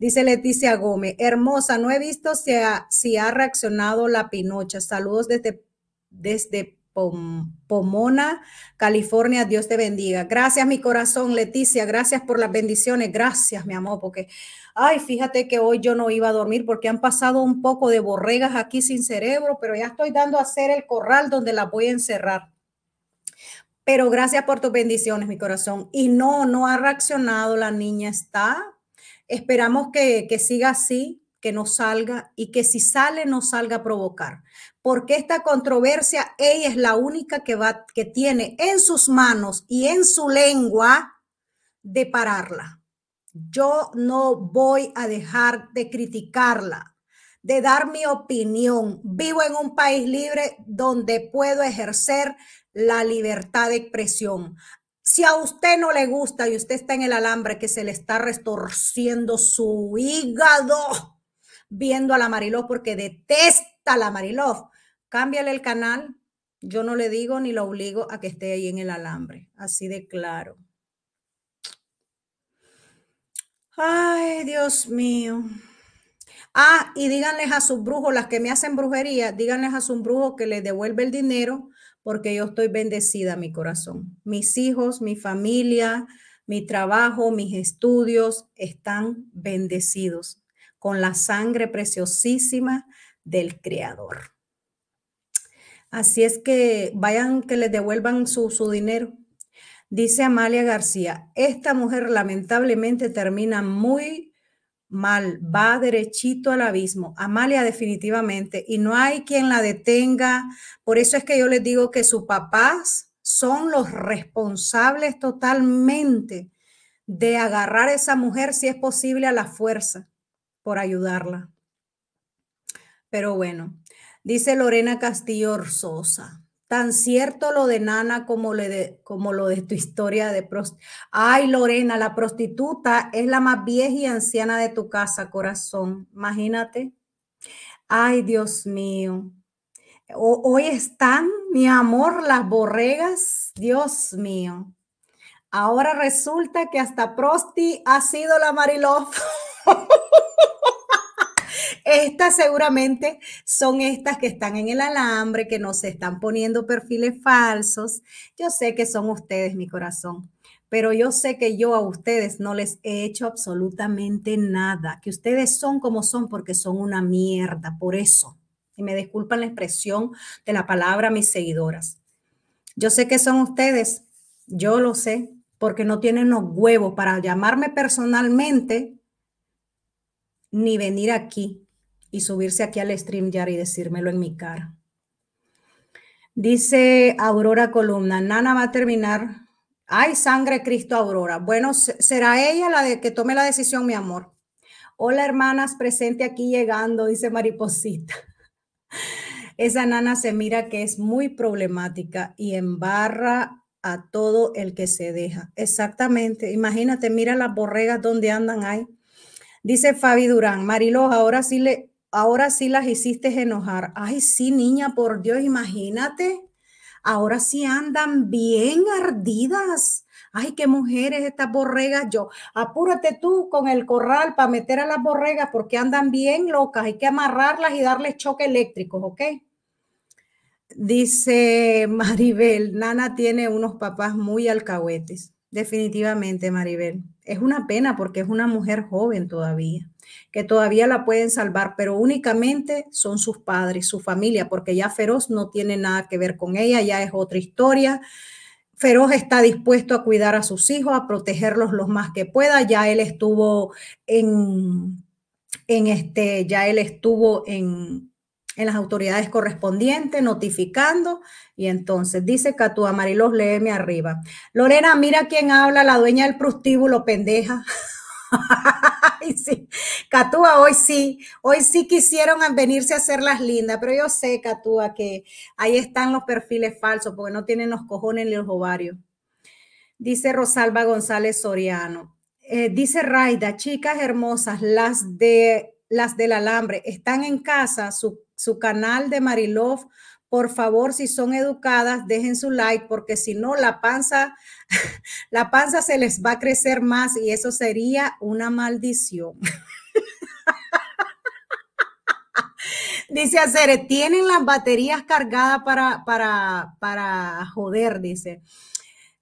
Dice Leticia Gómez, hermosa, no he visto si ha, si ha reaccionado la Pinocha. Saludos desde desde Pomona, California. Dios te bendiga. Gracias, mi corazón, Leticia. Gracias por las bendiciones. Gracias, mi amor, porque, ay, fíjate que hoy yo no iba a dormir porque han pasado un poco de borregas aquí sin cerebro, pero ya estoy dando a hacer el corral donde la voy a encerrar. Pero gracias por tus bendiciones, mi corazón. Y no, no ha reaccionado, la niña está. Esperamos que, que siga así que no salga y que si sale no salga a provocar, porque esta controversia ella es la única que va que tiene en sus manos y en su lengua de pararla. Yo no voy a dejar de criticarla, de dar mi opinión. Vivo en un país libre donde puedo ejercer la libertad de expresión. Si a usted no le gusta y usted está en el alambre que se le está restorciendo su hígado, viendo a la Mariló porque detesta a la Mariló. Cámbiale el canal. Yo no le digo ni lo obligo a que esté ahí en el alambre. Así de claro. Ay, Dios mío. Ah, y díganles a sus brujos, las que me hacen brujería, díganles a sus brujos que les devuelve el dinero porque yo estoy bendecida, mi corazón. Mis hijos, mi familia, mi trabajo, mis estudios están bendecidos con la sangre preciosísima del Creador. Así es que vayan que les devuelvan su, su dinero. Dice Amalia García, esta mujer lamentablemente termina muy mal, va derechito al abismo. Amalia definitivamente, y no hay quien la detenga. Por eso es que yo les digo que sus papás son los responsables totalmente de agarrar a esa mujer si es posible a la fuerza ayudarla. Pero bueno, dice Lorena Castillo Sosa. Tan cierto lo de Nana como, le de, como lo de tu historia de Ay, Lorena, la prostituta es la más vieja y anciana de tu casa, corazón. Imagínate. Ay, Dios mío. hoy están, mi amor, las borregas. Dios mío. Ahora resulta que hasta Prosti ha sido la mariló. Estas seguramente son estas que están en el alambre, que nos están poniendo perfiles falsos. Yo sé que son ustedes, mi corazón, pero yo sé que yo a ustedes no les he hecho absolutamente nada, que ustedes son como son porque son una mierda, por eso. Y me disculpan la expresión de la palabra, mis seguidoras. Yo sé que son ustedes, yo lo sé, porque no tienen los huevos para llamarme personalmente ni venir aquí y subirse aquí al stream y decírmelo en mi cara. Dice Aurora Columna, Nana va a terminar. Ay, sangre Cristo Aurora. Bueno, será ella la de que tome la decisión, mi amor. Hola, hermanas, presente aquí llegando, dice Mariposita. Esa nana se mira que es muy problemática y embarra a todo el que se deja. Exactamente. Imagínate, mira las borregas donde andan ahí. Dice Fabi Durán, Marilo, ahora sí le, ahora sí las hiciste enojar. Ay, sí, niña, por Dios, imagínate. Ahora sí andan bien ardidas. Ay, qué mujeres estas borregas. Yo, apúrate tú con el corral para meter a las borregas porque andan bien locas. Hay que amarrarlas y darles choque eléctricos, ¿ok? Dice Maribel, Nana tiene unos papás muy alcahuetes. Definitivamente, Maribel es una pena porque es una mujer joven todavía, que todavía la pueden salvar, pero únicamente son sus padres, su familia, porque ya Feroz no tiene nada que ver con ella, ya es otra historia. Feroz está dispuesto a cuidar a sus hijos, a protegerlos lo más que pueda. Ya él estuvo en, en este, ya él estuvo en, en las autoridades correspondientes, notificando. Y entonces dice Catúa, marilos léeme arriba. Lorena, mira quién habla, la dueña del prustíbulo, pendeja. sí. Catúa, hoy sí, hoy sí quisieron venirse a hacer las lindas, pero yo sé, Catúa, que ahí están los perfiles falsos porque no tienen los cojones ni los ovarios. Dice Rosalba González Soriano. Eh, dice Raida, chicas hermosas, las de las del alambre están en casa, su su canal de Marilov. Por favor, si son educadas, dejen su like, porque si no, la panza, la panza se les va a crecer más y eso sería una maldición. dice Acere, tienen las baterías cargadas para, para, para joder, dice.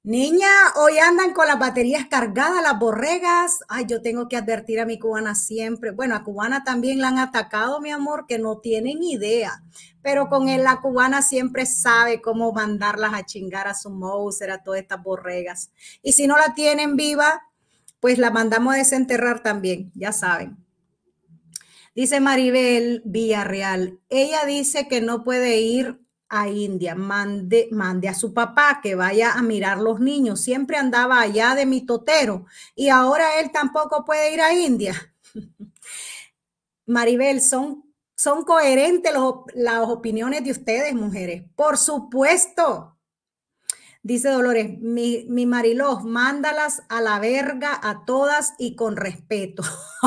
Niña, hoy andan con las baterías cargadas, las borregas. Ay, yo tengo que advertir a mi cubana siempre. Bueno, a cubana también la han atacado, mi amor, que no tienen idea. Pero con él, la cubana siempre sabe cómo mandarlas a chingar a su Mouser, a todas estas borregas. Y si no la tienen viva, pues la mandamos a desenterrar también, ya saben. Dice Maribel Villarreal, ella dice que no puede ir a India, mande, mande a su papá que vaya a mirar los niños. Siempre andaba allá de mi totero y ahora él tampoco puede ir a India. Maribel, son, coherentes las opiniones de ustedes, mujeres. Por supuesto. Dice Dolores, mi, mi Mariló, mándalas a la verga a todas y con respeto.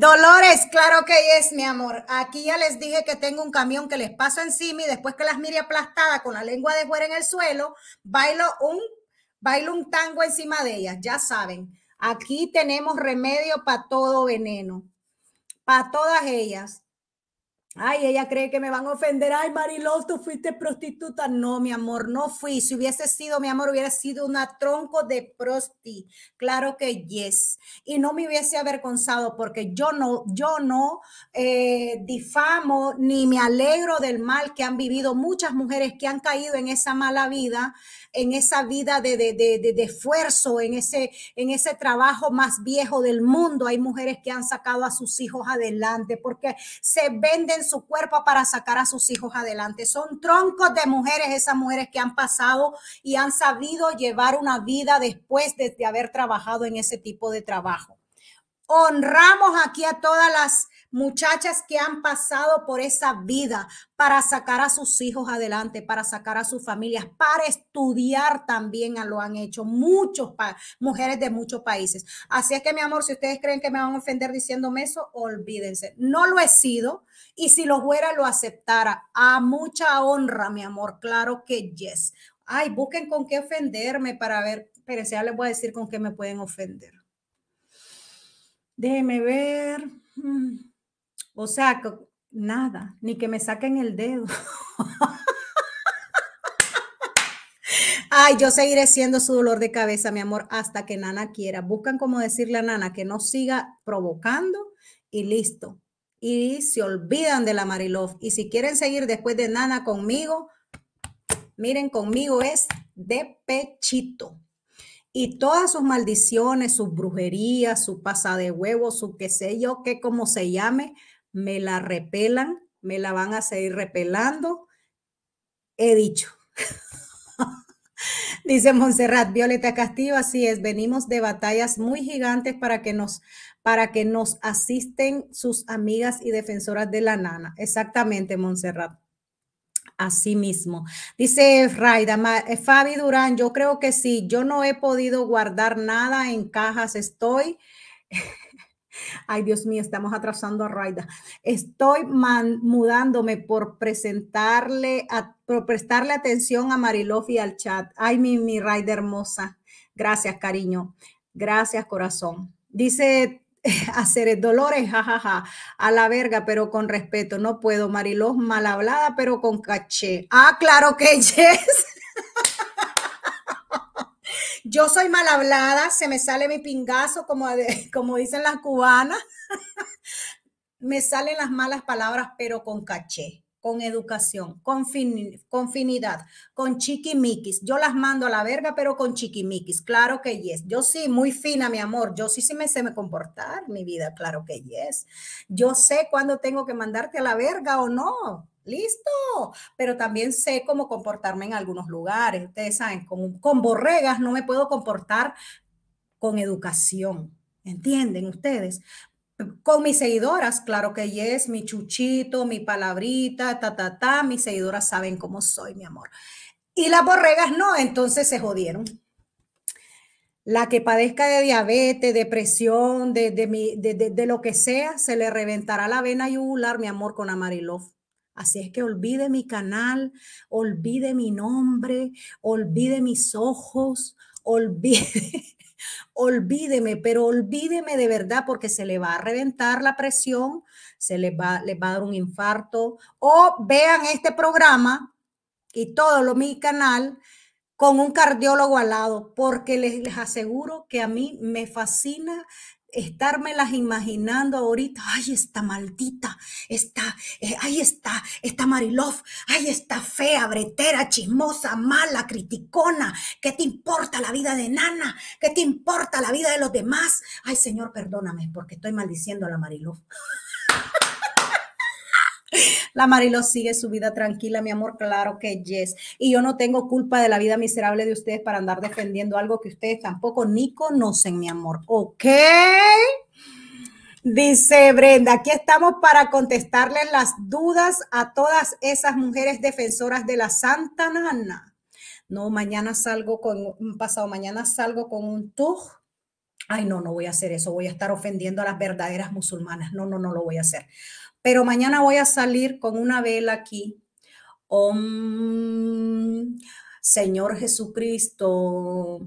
Dolores, claro que es, mi amor. Aquí ya les dije que tengo un camión que les paso encima y después que las mire aplastada con la lengua de fuera en el suelo, bailo un, bailo un tango encima de ellas, ya saben. Aquí tenemos remedio para todo veneno, para todas ellas. Ay, ella cree que me van a ofender. Ay, mariló tú fuiste prostituta. No, mi amor, no fui. Si hubiese sido, mi amor, hubiera sido una tronco de prosti. Claro que yes. Y no me hubiese avergonzado porque yo no, yo no eh, difamo ni me alegro del mal que han vivido muchas mujeres que han caído en esa mala vida en esa vida de, de, de, de, esfuerzo, en ese, en ese trabajo más viejo del mundo. Hay mujeres que han sacado a sus hijos adelante porque se venden su cuerpo para sacar a sus hijos adelante. Son troncos de mujeres, esas mujeres que han pasado y han sabido llevar una vida después de haber trabajado en ese tipo de trabajo honramos aquí a todas las muchachas que han pasado por esa vida para sacar a sus hijos adelante, para sacar a sus familias, para estudiar también lo han hecho muchos mujeres de muchos países. Así es que mi amor, si ustedes creen que me van a ofender diciéndome eso, olvídense. No lo he sido y si lo fuera lo aceptara a mucha honra, mi amor, claro que yes. Ay, busquen con qué ofenderme para ver, pero ya les voy a decir con qué me pueden ofender. Déjenme ver. Mm. O sea, nada, ni que me saquen el dedo. Ay, yo seguiré siendo su dolor de cabeza, mi amor, hasta que Nana quiera. Buscan como decirle a Nana que no siga provocando y listo. Y se olvidan de la Marilov. Y si quieren seguir después de Nana conmigo, miren, conmigo es de pechito. Y todas sus maldiciones, sus brujerías, su pasa de huevo, su qué sé yo, que como se llame, me la repelan, me la van a seguir repelando. He dicho. Dice Montserrat Violeta Castillo, así es, venimos de batallas muy gigantes para que nos para que nos asisten sus amigas y defensoras de la nana. Exactamente, Montserrat. Así mismo. Dice Raida, eh, Fabi Durán, yo creo que sí, yo no he podido guardar nada en cajas, estoy Ay, Dios mío, estamos atrasando a Raida. Estoy mudándome por presentarle, a, por prestarle atención a Marilof y al chat. Ay, mi, mi Raida hermosa. Gracias, cariño. Gracias, corazón. Dice hacer dolores, jajaja, a la verga, pero con respeto, no puedo, Marilof, mal hablada, pero con caché. Ah, claro que yes. Yo soy mal hablada, se me sale mi pingazo, como, como dicen las cubanas. me salen las malas palabras, pero con caché, con educación, con, con finidad, con chiquimiquis. Yo las mando a la verga, pero con chiquimiquis. Claro que yes. Yo sí, muy fina, mi amor. Yo sí, sí me sé me comportar, mi vida. Claro que yes. Yo sé cuándo tengo que mandarte a la verga o no Listo, pero también sé cómo comportarme en algunos lugares. Ustedes saben, con, borregas no me puedo comportar con educación. ¿Entienden ustedes? Con mis seguidoras, claro que es mi chuchito, mi palabrita, ta, ta, ta, mis seguidoras saben cómo soy, mi amor. Y las borregas no, entonces se jodieron. La que padezca de diabetes, depresión, de, de, mi, de, de lo que sea, se le reventará la vena yugular, mi amor, con amarilov. Así es que olvide mi canal, olvide mi nombre, olvide mis ojos, olvide, olvídeme, pero olvídeme de verdad porque se le va a reventar la presión, se le va, les va a dar un infarto. O vean este programa y todo lo mi canal con un cardiólogo al lado, porque les aseguro que a mí me fascina estármelas imaginando ahorita, ay, esta maldita, está, eh, ay, está, esta Marilov, ay, esta fea, bretera, chismosa, mala, criticona, ¿qué te importa la vida de Nana? ¿Qué te importa la vida de los demás? Ay, Señor, perdóname porque estoy maldiciendo a la Marilov. La Marilo sigue su vida tranquila, mi amor, claro que yes. Y yo no tengo culpa de la vida miserable de ustedes para andar defendiendo algo que ustedes tampoco ni conocen, mi amor. ¿Ok? Dice Brenda, aquí estamos para contestarles las dudas a todas esas mujeres defensoras de la Santa Nana. No, mañana salgo con, pasado mañana salgo con un tour. Ay, no, no voy a hacer eso, voy a estar ofendiendo a las verdaderas musulmanas. No, no, no lo voy a hacer pero mañana voy a salir con una vela aquí. Señor Jesucristo,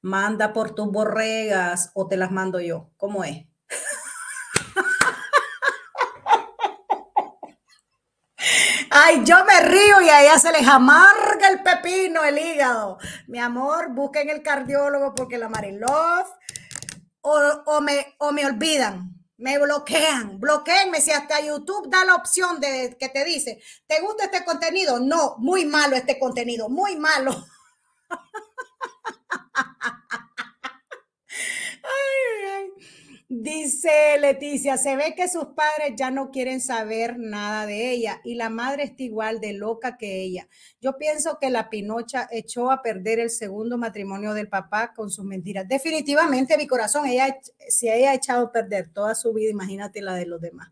manda por tus borregas o te las mando yo. ¿Cómo es? Ay, yo me río y a ella se les amarga el pepino, el hígado. Mi amor, busquen el cardiólogo porque la Marilov o, me, o me olvidan me bloquean, bloqueenme. Si hasta YouTube da la opción de que te dice, ¿te gusta este contenido? No, muy malo este contenido, muy malo. ay, ay. Dice Leticia, se ve que sus padres ya no quieren saber nada de ella y la madre está igual de loca que ella. Yo pienso que la Pinocha echó a perder el segundo matrimonio del papá con sus mentiras. Definitivamente, mi corazón, ella, si ella ha echado a perder toda su vida, imagínate la de los demás.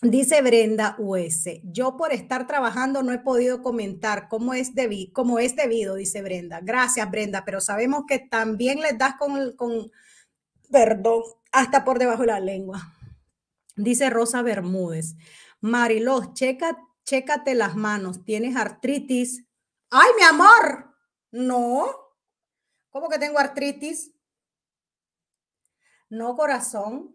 Dice Brenda US, yo por estar trabajando no he podido comentar cómo es, debi cómo es debido, dice Brenda. Gracias, Brenda, pero sabemos que también les das con, con perdón, hasta por debajo de la lengua. Dice Rosa Bermúdez, Mariló, checa, chécate las manos, tienes artritis. ¡Ay, mi amor! No. ¿Cómo que tengo artritis? No, corazón.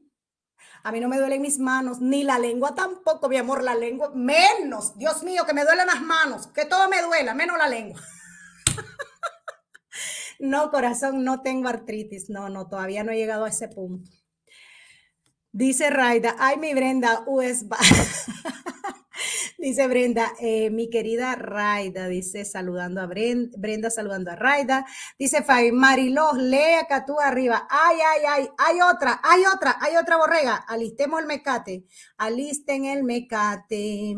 A mí no me duelen mis manos, ni la lengua tampoco, mi amor, la lengua, menos. Dios mío, que me duelen las manos, que todo me duela, menos la lengua. No, corazón, no tengo artritis. No, no, todavía no he llegado a ese punto. Dice Raida, ay, mi Brenda, US. dice Brenda, eh, mi querida Raida, dice saludando a Brenda, Brenda saludando a Raida. Dice Fabi, Mariló, lea acá tú arriba. Ay, ay, ay, hay otra, hay otra, hay otra borrega. Alistemos el mecate. Alisten el mecate.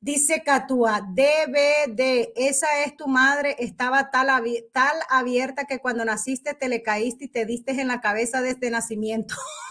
Dice Catúa, de esa es tu madre, estaba tal, tal abierta que cuando naciste te le caíste y te diste en la cabeza desde nacimiento.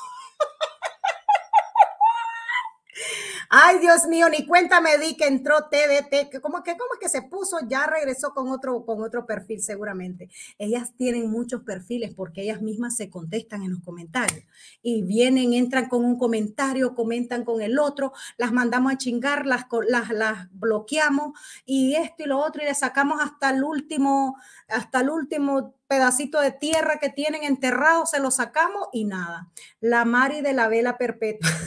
Ay, Dios mío, ni cuenta me di que entró TDT, que como que, como que se puso, ya regresó con otro, con otro perfil seguramente. Ellas tienen muchos perfiles porque ellas mismas se contestan en los comentarios y vienen, entran con un comentario, comentan con el otro, las mandamos a chingar, las, las, las bloqueamos y esto y lo otro y le sacamos hasta el último, hasta el último pedacito de tierra que tienen enterrado, se lo sacamos y nada. La Mari de la vela perpetua.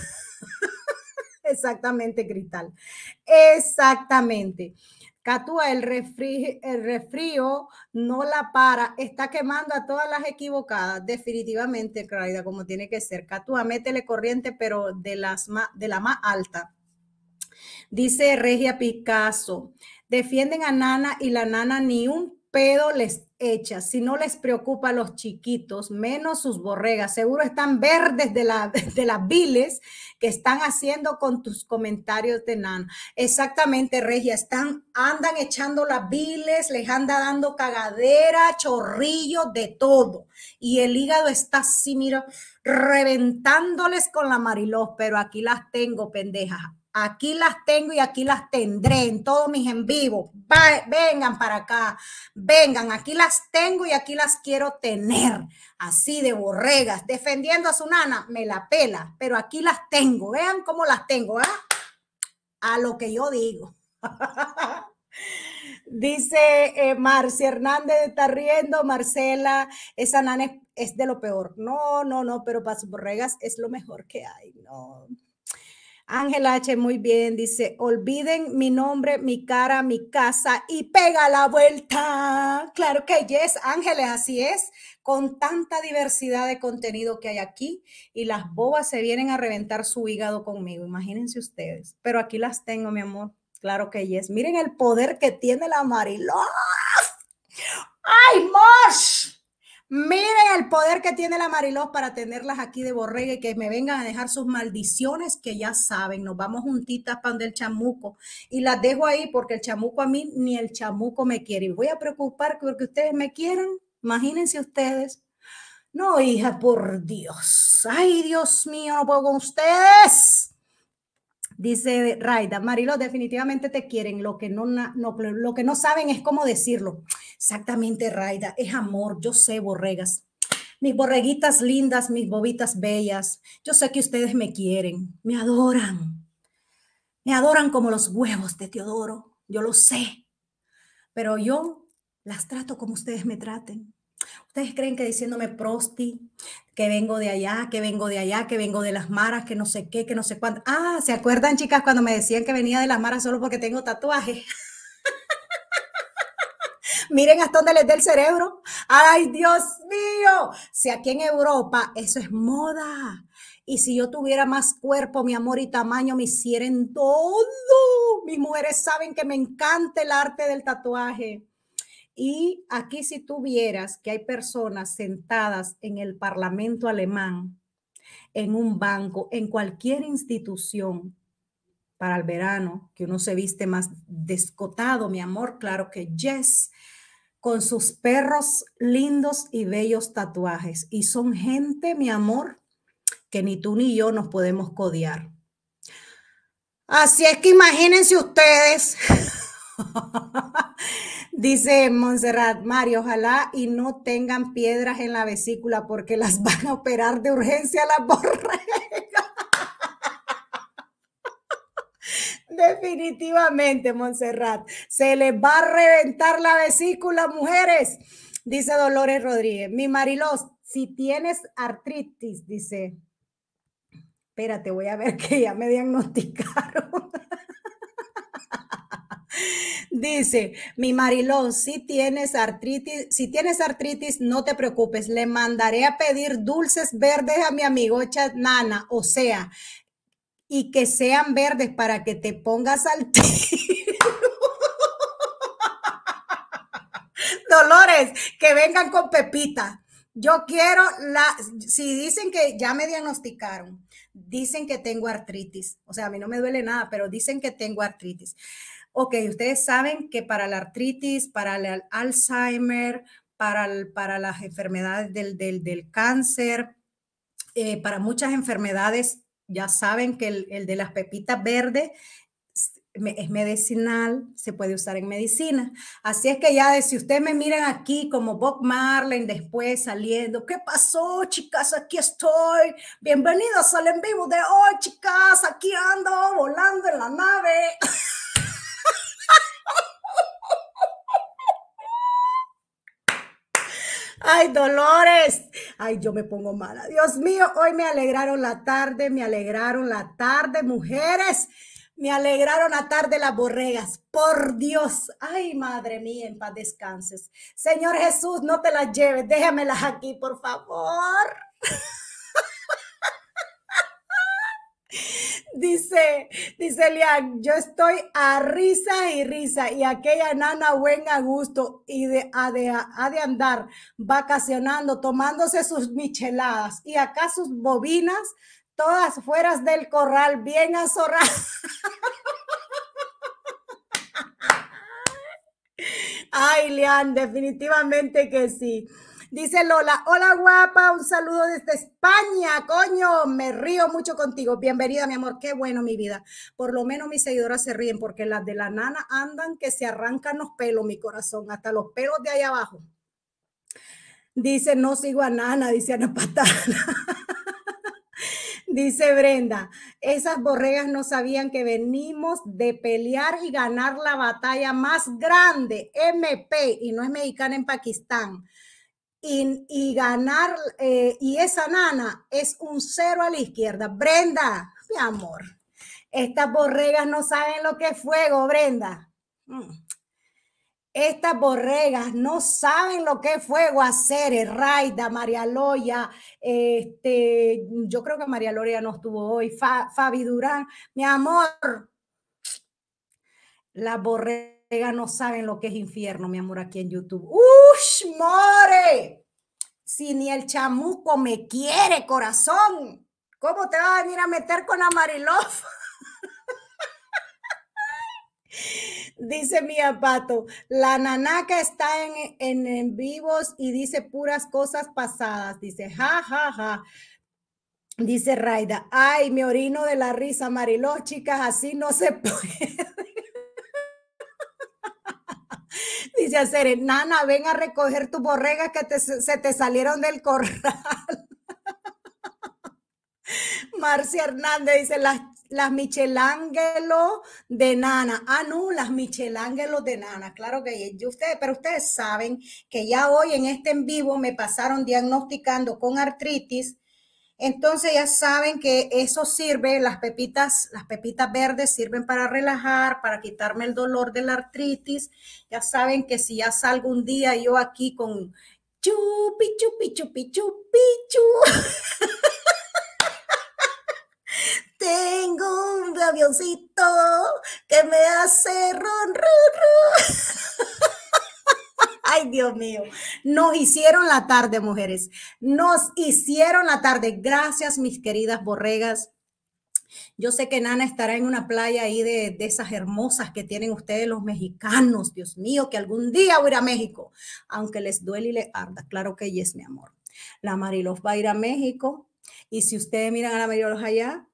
Exactamente, Cristal. Exactamente. Catúa, el, el refrío no la para, está quemando a todas las equivocadas, definitivamente, Craida, como tiene que ser. Catúa, métele corriente, pero de, las de la más alta. Dice Regia Picasso, defienden a Nana y la Nana ni un pedo les echa, si no les preocupa a los chiquitos, menos sus borregas, seguro están verdes de, de las viles que están haciendo con tus comentarios de Nan. Exactamente, Regia, están, andan echando las viles, les anda dando cagadera, chorrillos, de todo. Y el hígado está así, mira, reventándoles con la mariló, pero aquí las tengo, pendejas Aquí las tengo y aquí las tendré en todos mis en vivo. vengan para acá, vengan, aquí las tengo y aquí las quiero tener. Así de borregas, defendiendo a su nana, me la pela, pero aquí las tengo. Vean cómo las tengo, ¿ah? A lo que yo digo. Dice eh, Marcia Hernández, está riendo, Marcela, esa nana es, es de lo peor. No, no, no, pero para sus borregas es lo mejor que hay, no. Ángel H, muy bien, dice, olviden mi nombre, mi cara, mi casa y pega la vuelta. Claro que yes, Ángeles, así es, con tanta diversidad de contenido que hay aquí y las bobas se vienen a reventar su hígado conmigo, imagínense ustedes, pero aquí las tengo, mi amor, claro que yes. Miren el poder que tiene la Mariló. ¡Ay, Mosh! Miren el poder que tiene la Mariló para tenerlas aquí de borrega y que me vengan a dejar sus maldiciones que ya saben. Nos vamos juntitas pan del chamuco y las dejo ahí porque el chamuco a mí ni el chamuco me quiere. Y voy a preocupar porque ustedes me quieran. Imagínense ustedes. No, hija, por Dios. Ay, Dios mío, no puedo con ustedes. Dice Raida, Marilo, definitivamente te quieren. Lo que no, lo que no saben es cómo decirlo. Exactamente, Raida, es amor. Yo sé, borregas. Mis borreguitas lindas, mis bobitas bellas. Yo sé que ustedes me quieren, me adoran. Me adoran como los huevos de Teodoro. Yo lo sé. Pero yo las trato como ustedes me traten. Ustedes creen que diciéndome prosti, que vengo de allá, que vengo de allá, que vengo de las maras, que no sé qué, que no sé cuánto. Ah, ¿se acuerdan, chicas, cuando me decían que venía de las maras solo porque tengo tatuaje? Miren hasta dónde les dé el cerebro. Ay, Dios mío. Si aquí en Europa eso es moda. Y si yo tuviera más cuerpo, mi amor y tamaño, me hicieran todo. Mis mujeres saben que me encanta el arte del tatuaje. Y aquí si tú vieras que hay personas sentadas en el Parlamento alemán, en un banco, en cualquier institución, para el verano, que uno se viste más descotado, mi amor, claro que yes, con sus perros lindos y bellos tatuajes. Y son gente, mi amor, que ni tú ni yo nos podemos codiar. Así es que imagínense ustedes Dice Montserrat, Mario, ojalá y no tengan piedras en la vesícula porque las van a operar de urgencia las borregas. Definitivamente, Monserrat, Se les va a reventar la vesícula, mujeres. Dice Dolores Rodríguez. Mi Marilos, si tienes artritis, dice. Espérate, voy a ver que ya me diagnosticaron. Dice, mi Marilón, si tienes artritis, si tienes artritis, no te preocupes, le mandaré a pedir dulces verdes a mi amigo Nana o sea, y que sean verdes para que te pongas al tío. Dolores, que vengan con Pepita. Yo quiero la, si dicen que ya me diagnosticaron, dicen que tengo artritis, o sea, a mí no me duele nada, pero dicen que tengo artritis ok, ustedes saben que para la artritis, para el Alzheimer, para, para las enfermedades del, cáncer, eh, para muchas enfermedades, ya saben que el, el de las pepitas verdes es medicinal, se puede usar en medicina. Así es que ya de, si ustedes me miran aquí como Bob Marley después saliendo, ¿qué pasó chicas? Aquí estoy. Bienvenidos al en vivo de hoy chicas. Aquí ando volando en la nave. Ay, Dolores. Ay, yo me pongo mala. Dios mío, hoy me alegraron la tarde, me alegraron la tarde, mujeres. Me alegraron la tarde las borregas. Por Dios. Ay, madre mía, en paz descanses. Señor Jesús, no te las lleves. Déjamelas aquí, por favor. Dice, dice Lian, yo estoy a risa y risa y aquella nana buena, a gusto y de, de, andar vacacionando, tomándose sus micheladas y acá sus bobinas, todas fuera del corral, bien azorradas. Ay, Lian, definitivamente que sí. Dice Lola, hola guapa, un saludo desde España, coño, me río mucho contigo. Bienvenida, mi amor, qué bueno mi vida. Por lo menos mis seguidoras se ríen porque las de la nana andan que se arrancan los pelos, mi corazón, hasta los pelos de ahí abajo. Dice, no sigo a nana, dice Ana Patana. Dice Brenda, esas borregas no sabían que venimos de pelear y ganar la batalla más grande, MP, y no es mexicana en Pakistán y, ganar, eh, y esa nana es un cero a la izquierda. Brenda, mi amor, estas borregas no saben lo que es fuego, Brenda. Mm. Estas borregas no saben lo que es fuego hacer, eh, Raida, María Loya, este, yo creo que María Loya no estuvo hoy, Fabi Durán, mi amor, las borregas no saben lo que es infierno, mi amor, aquí en YouTube. ¡Ush, more! Si ni el chamuco me quiere, corazón, ¿cómo te vas a venir a meter con Amarilof? Dice mi apato, la nanaca está en, en, vivos y dice puras cosas pasadas. Dice, ja, ja, ja. Dice Raida, ay, me orino de la risa, Mariló, chicas, así no se puede. Dice a Nana, ven a recoger tus borregas que se te salieron del corral. Marcia Hernández dice, las, las Michelangelo de Nana. Ah, no, las Michelangelo de Nana, claro que yo, ustedes, pero ustedes saben que ya hoy en este en vivo me pasaron diagnosticando con artritis entonces ya saben que eso sirve, las pepitas, las pepitas verdes sirven para relajar, para quitarme el dolor de la artritis. Ya saben que si ya salgo un día yo aquí con chupi, chupi, chupi, chupi, chupi. Tengo un avioncito que me hace ron, ron, ron. Ay, Dios mío, nos hicieron la tarde, mujeres. Nos hicieron la tarde. Gracias, mis queridas borregas. Yo sé que Nana estará en una playa ahí de, esas hermosas que tienen ustedes los mexicanos. Dios mío, que algún día voy a ir a México, aunque les duele y les arda. Claro que yes, mi amor. La Marilos va a ir a México. Y si ustedes miran a la Marilos allá,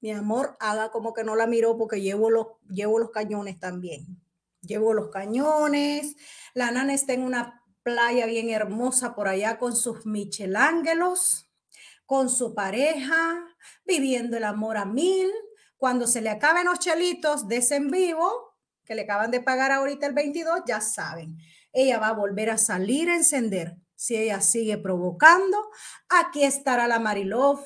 mi amor, haga como que no la miro porque llevo los, llevo los cañones también. Llevo los cañones, la nana está en una playa bien hermosa por allá con sus Michelangelos, con su pareja, viviendo el amor a mil. Cuando se le acaben los chelitos de ese en vivo, que le acaban de pagar ahorita el 22, ya saben, ella va a volver a salir a encender. Si ella sigue provocando, aquí estará la Marilov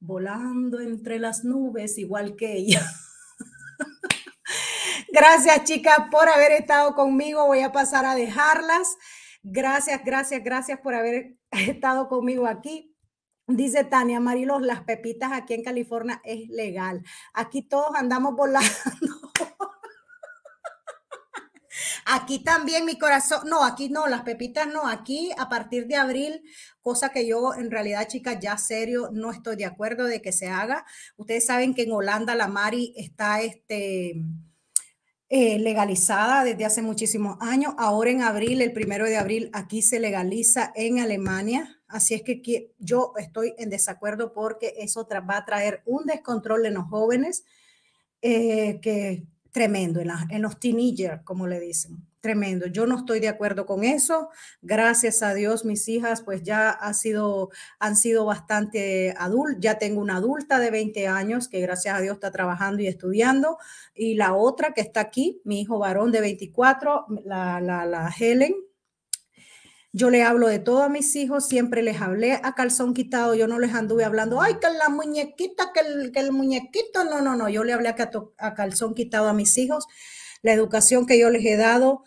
volando entre las nubes igual que ella. Gracias, chicas, por haber estado conmigo. Voy a pasar a dejarlas. Gracias, gracias, gracias por haber estado conmigo aquí. Dice Tania Marilos, las pepitas aquí en California es legal. Aquí todos andamos volando. Aquí también mi corazón, no, aquí no, las pepitas no, aquí a partir de abril, cosa que yo en realidad, chicas, ya serio, no estoy de acuerdo de que se haga. Ustedes saben que en Holanda la Mari está este, eh, legalizada desde hace muchísimos años. Ahora en abril, el primero de abril, aquí se legaliza en Alemania. Así es que yo estoy en desacuerdo porque eso va a traer un descontrol en los jóvenes que eh, que tremendo, en, en los teenagers, como le dicen tremendo. Yo no estoy de acuerdo con eso. Gracias a Dios, mis hijas, pues ya ha sido, han sido bastante adultas. Ya tengo una adulta de 20 años que gracias a Dios está trabajando y estudiando. Y la otra que está aquí, mi hijo varón de 24, la, Helen, yo le hablo de todo a mis hijos, siempre les hablé a calzón quitado, yo no les anduve hablando, ay, que la muñequita, que el, muñequito, no, no, no, yo le hablé a, a calzón quitado a mis hijos, la educación que yo les he dado,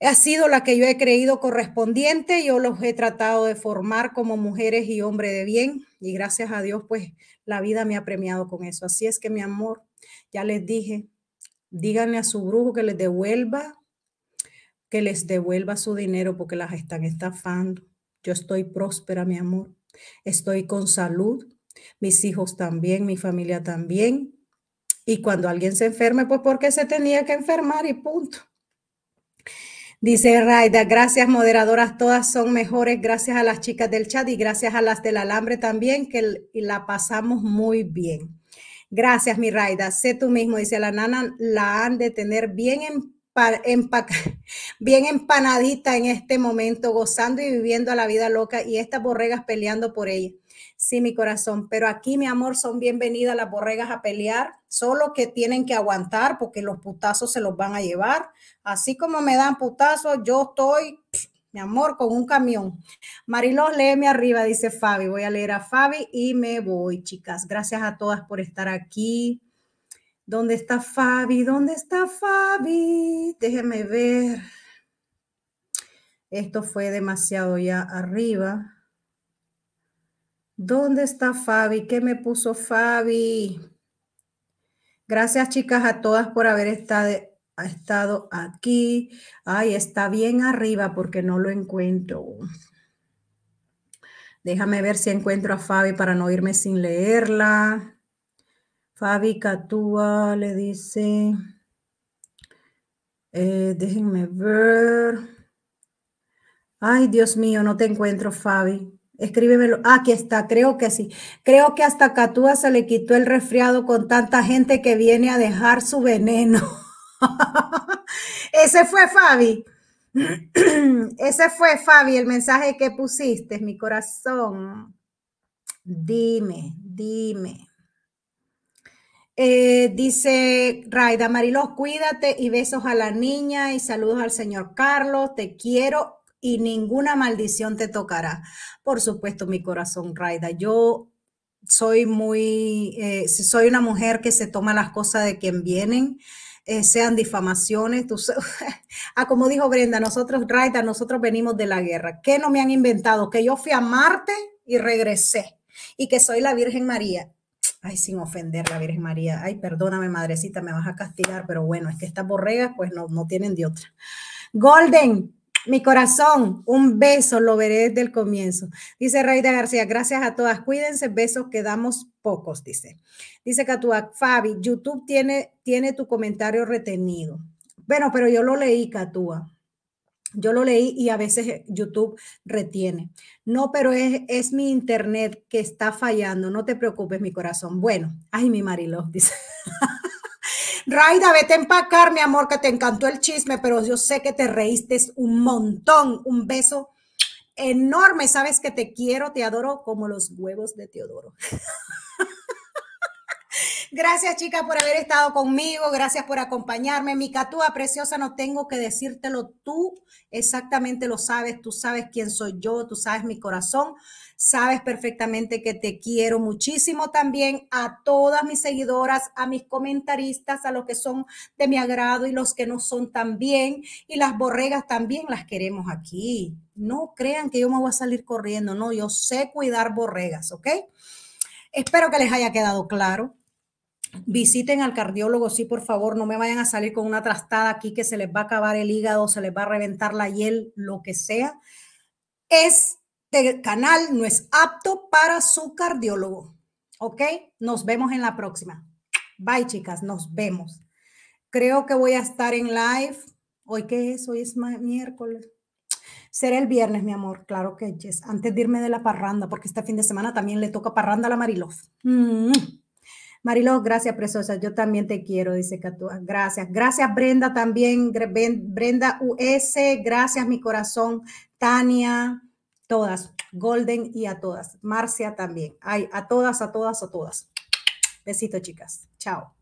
ha sido la que yo he creído correspondiente. Yo los he tratado de formar como mujeres y hombres de bien y gracias a Dios pues la vida me ha premiado con eso. Así es que mi amor, ya les dije, díganle a su brujo que les devuelva que les devuelva su dinero porque las están estafando. Yo estoy próspera, mi amor. Estoy con salud. Mis hijos también, mi familia también. Y cuando alguien se enferme, pues porque se tenía que enfermar y punto. Dice Raida, gracias moderadoras, todas son mejores, gracias a las chicas del chat y gracias a las del alambre también, que la pasamos muy bien. Gracias, mi Raida. Sé tú mismo, dice la nana, la han de tener bien empanadita en este momento, gozando y viviendo la vida loca y estas borregas peleando por ella. Sí, mi corazón, pero aquí, mi amor, son bienvenidas las borregas a pelear, solo que tienen que aguantar porque los putazos se los van a llevar. Así como me dan putazos, yo estoy, mi amor, con un camión. Marilón, léeme arriba, dice Fabi. Voy a leer a Fabi y me voy, chicas. Gracias a todas por estar aquí. ¿Dónde está Fabi? ¿Dónde está Fabi? Déjeme ver. Esto fue demasiado ya arriba. ¿Dónde está Fabi? ¿Qué me puso Fabi? Gracias chicas a todas por haber estado aquí. Ay, está bien arriba porque no lo encuentro. Déjame ver si encuentro a Fabi para no irme sin leerla. Fabi Catúa le dice, eh, déjenme ver. Ay, Dios mío, no te encuentro, Fabi. Escríbemelo. Ah, aquí está, creo que sí. Creo que hasta Catúa se le quitó el resfriado con tanta gente que viene a dejar su veneno. Ese fue Fabi. Ese fue Fabi, el mensaje que pusiste, mi corazón. Dime, dime. Eh, dice Raida Marilos, cuídate y besos a la niña y saludos al señor Carlos. Te quiero y ninguna maldición te tocará. Por supuesto, mi corazón, Raida, yo soy muy, eh, soy una mujer que se toma las cosas de quien vienen. Eh, sean difamaciones. Tú, ah, como dijo Brenda, nosotros, Raida, nosotros venimos de la guerra. ¿Qué no me han inventado? Que yo fui a Marte y regresé. Y que soy la Virgen María. Ay, sin ofender la Virgen María. Ay, perdóname, madrecita, me vas a castigar, pero bueno, es que estas borregas pues no, no tienen de otra. Golden, mi corazón, un beso, lo veré desde el comienzo. Dice de García, gracias a todas. Cuídense, besos, quedamos pocos, dice. Dice Catuac, Fabi, YouTube tiene, tiene tu comentario retenido. Bueno, pero yo lo leí, Catúa. Yo lo leí y a veces YouTube retiene. No, pero es, es, mi internet que está fallando. No te preocupes, mi corazón. Bueno, ay, mi Mariló, dice. Raida, vete a empacar, mi amor, que te encantó el chisme, pero yo sé que te reíste un montón. Un beso enorme. Sabes que te quiero, te adoro como los huevos de Teodoro. Gracias, chica, por haber estado conmigo. Gracias por acompañarme. Mi catúa preciosa, no tengo que decírtelo. Tú exactamente lo sabes. Tú sabes quién soy yo. Tú sabes mi corazón. Sabes perfectamente que te quiero muchísimo también a todas mis seguidoras, a mis comentaristas, a los que son de mi agrado y los que no son también. Y las borregas también las queremos aquí. No crean que yo me voy a salir corriendo, no, yo sé cuidar borregas, ¿ok? Espero que les haya quedado claro. Visiten al cardiólogo, sí, por favor, no me vayan a salir con una trastada aquí que se les va a acabar el hígado, se les va a reventar la hiel, lo que sea. Es este canal no es apto para su cardiólogo. ¿Ok? Nos vemos en la próxima. Bye, chicas. Nos vemos. Creo que voy a estar en live. ¿Hoy qué es? Hoy es miércoles. Será el viernes, mi amor. Claro que es. Antes de irme de la parranda, porque este fin de semana también le toca parranda a la Marilof. Mm. Mm-hmm. gracias, preciosa. Yo también te quiero, dice Catúa. Gracias. Gracias, Brenda, también. Brenda US. Gracias, mi corazón. Tania. Todas, Golden y a todas. Marcia también. Ay, a todas, a todas, a todas. Besitos, chicas. Chao.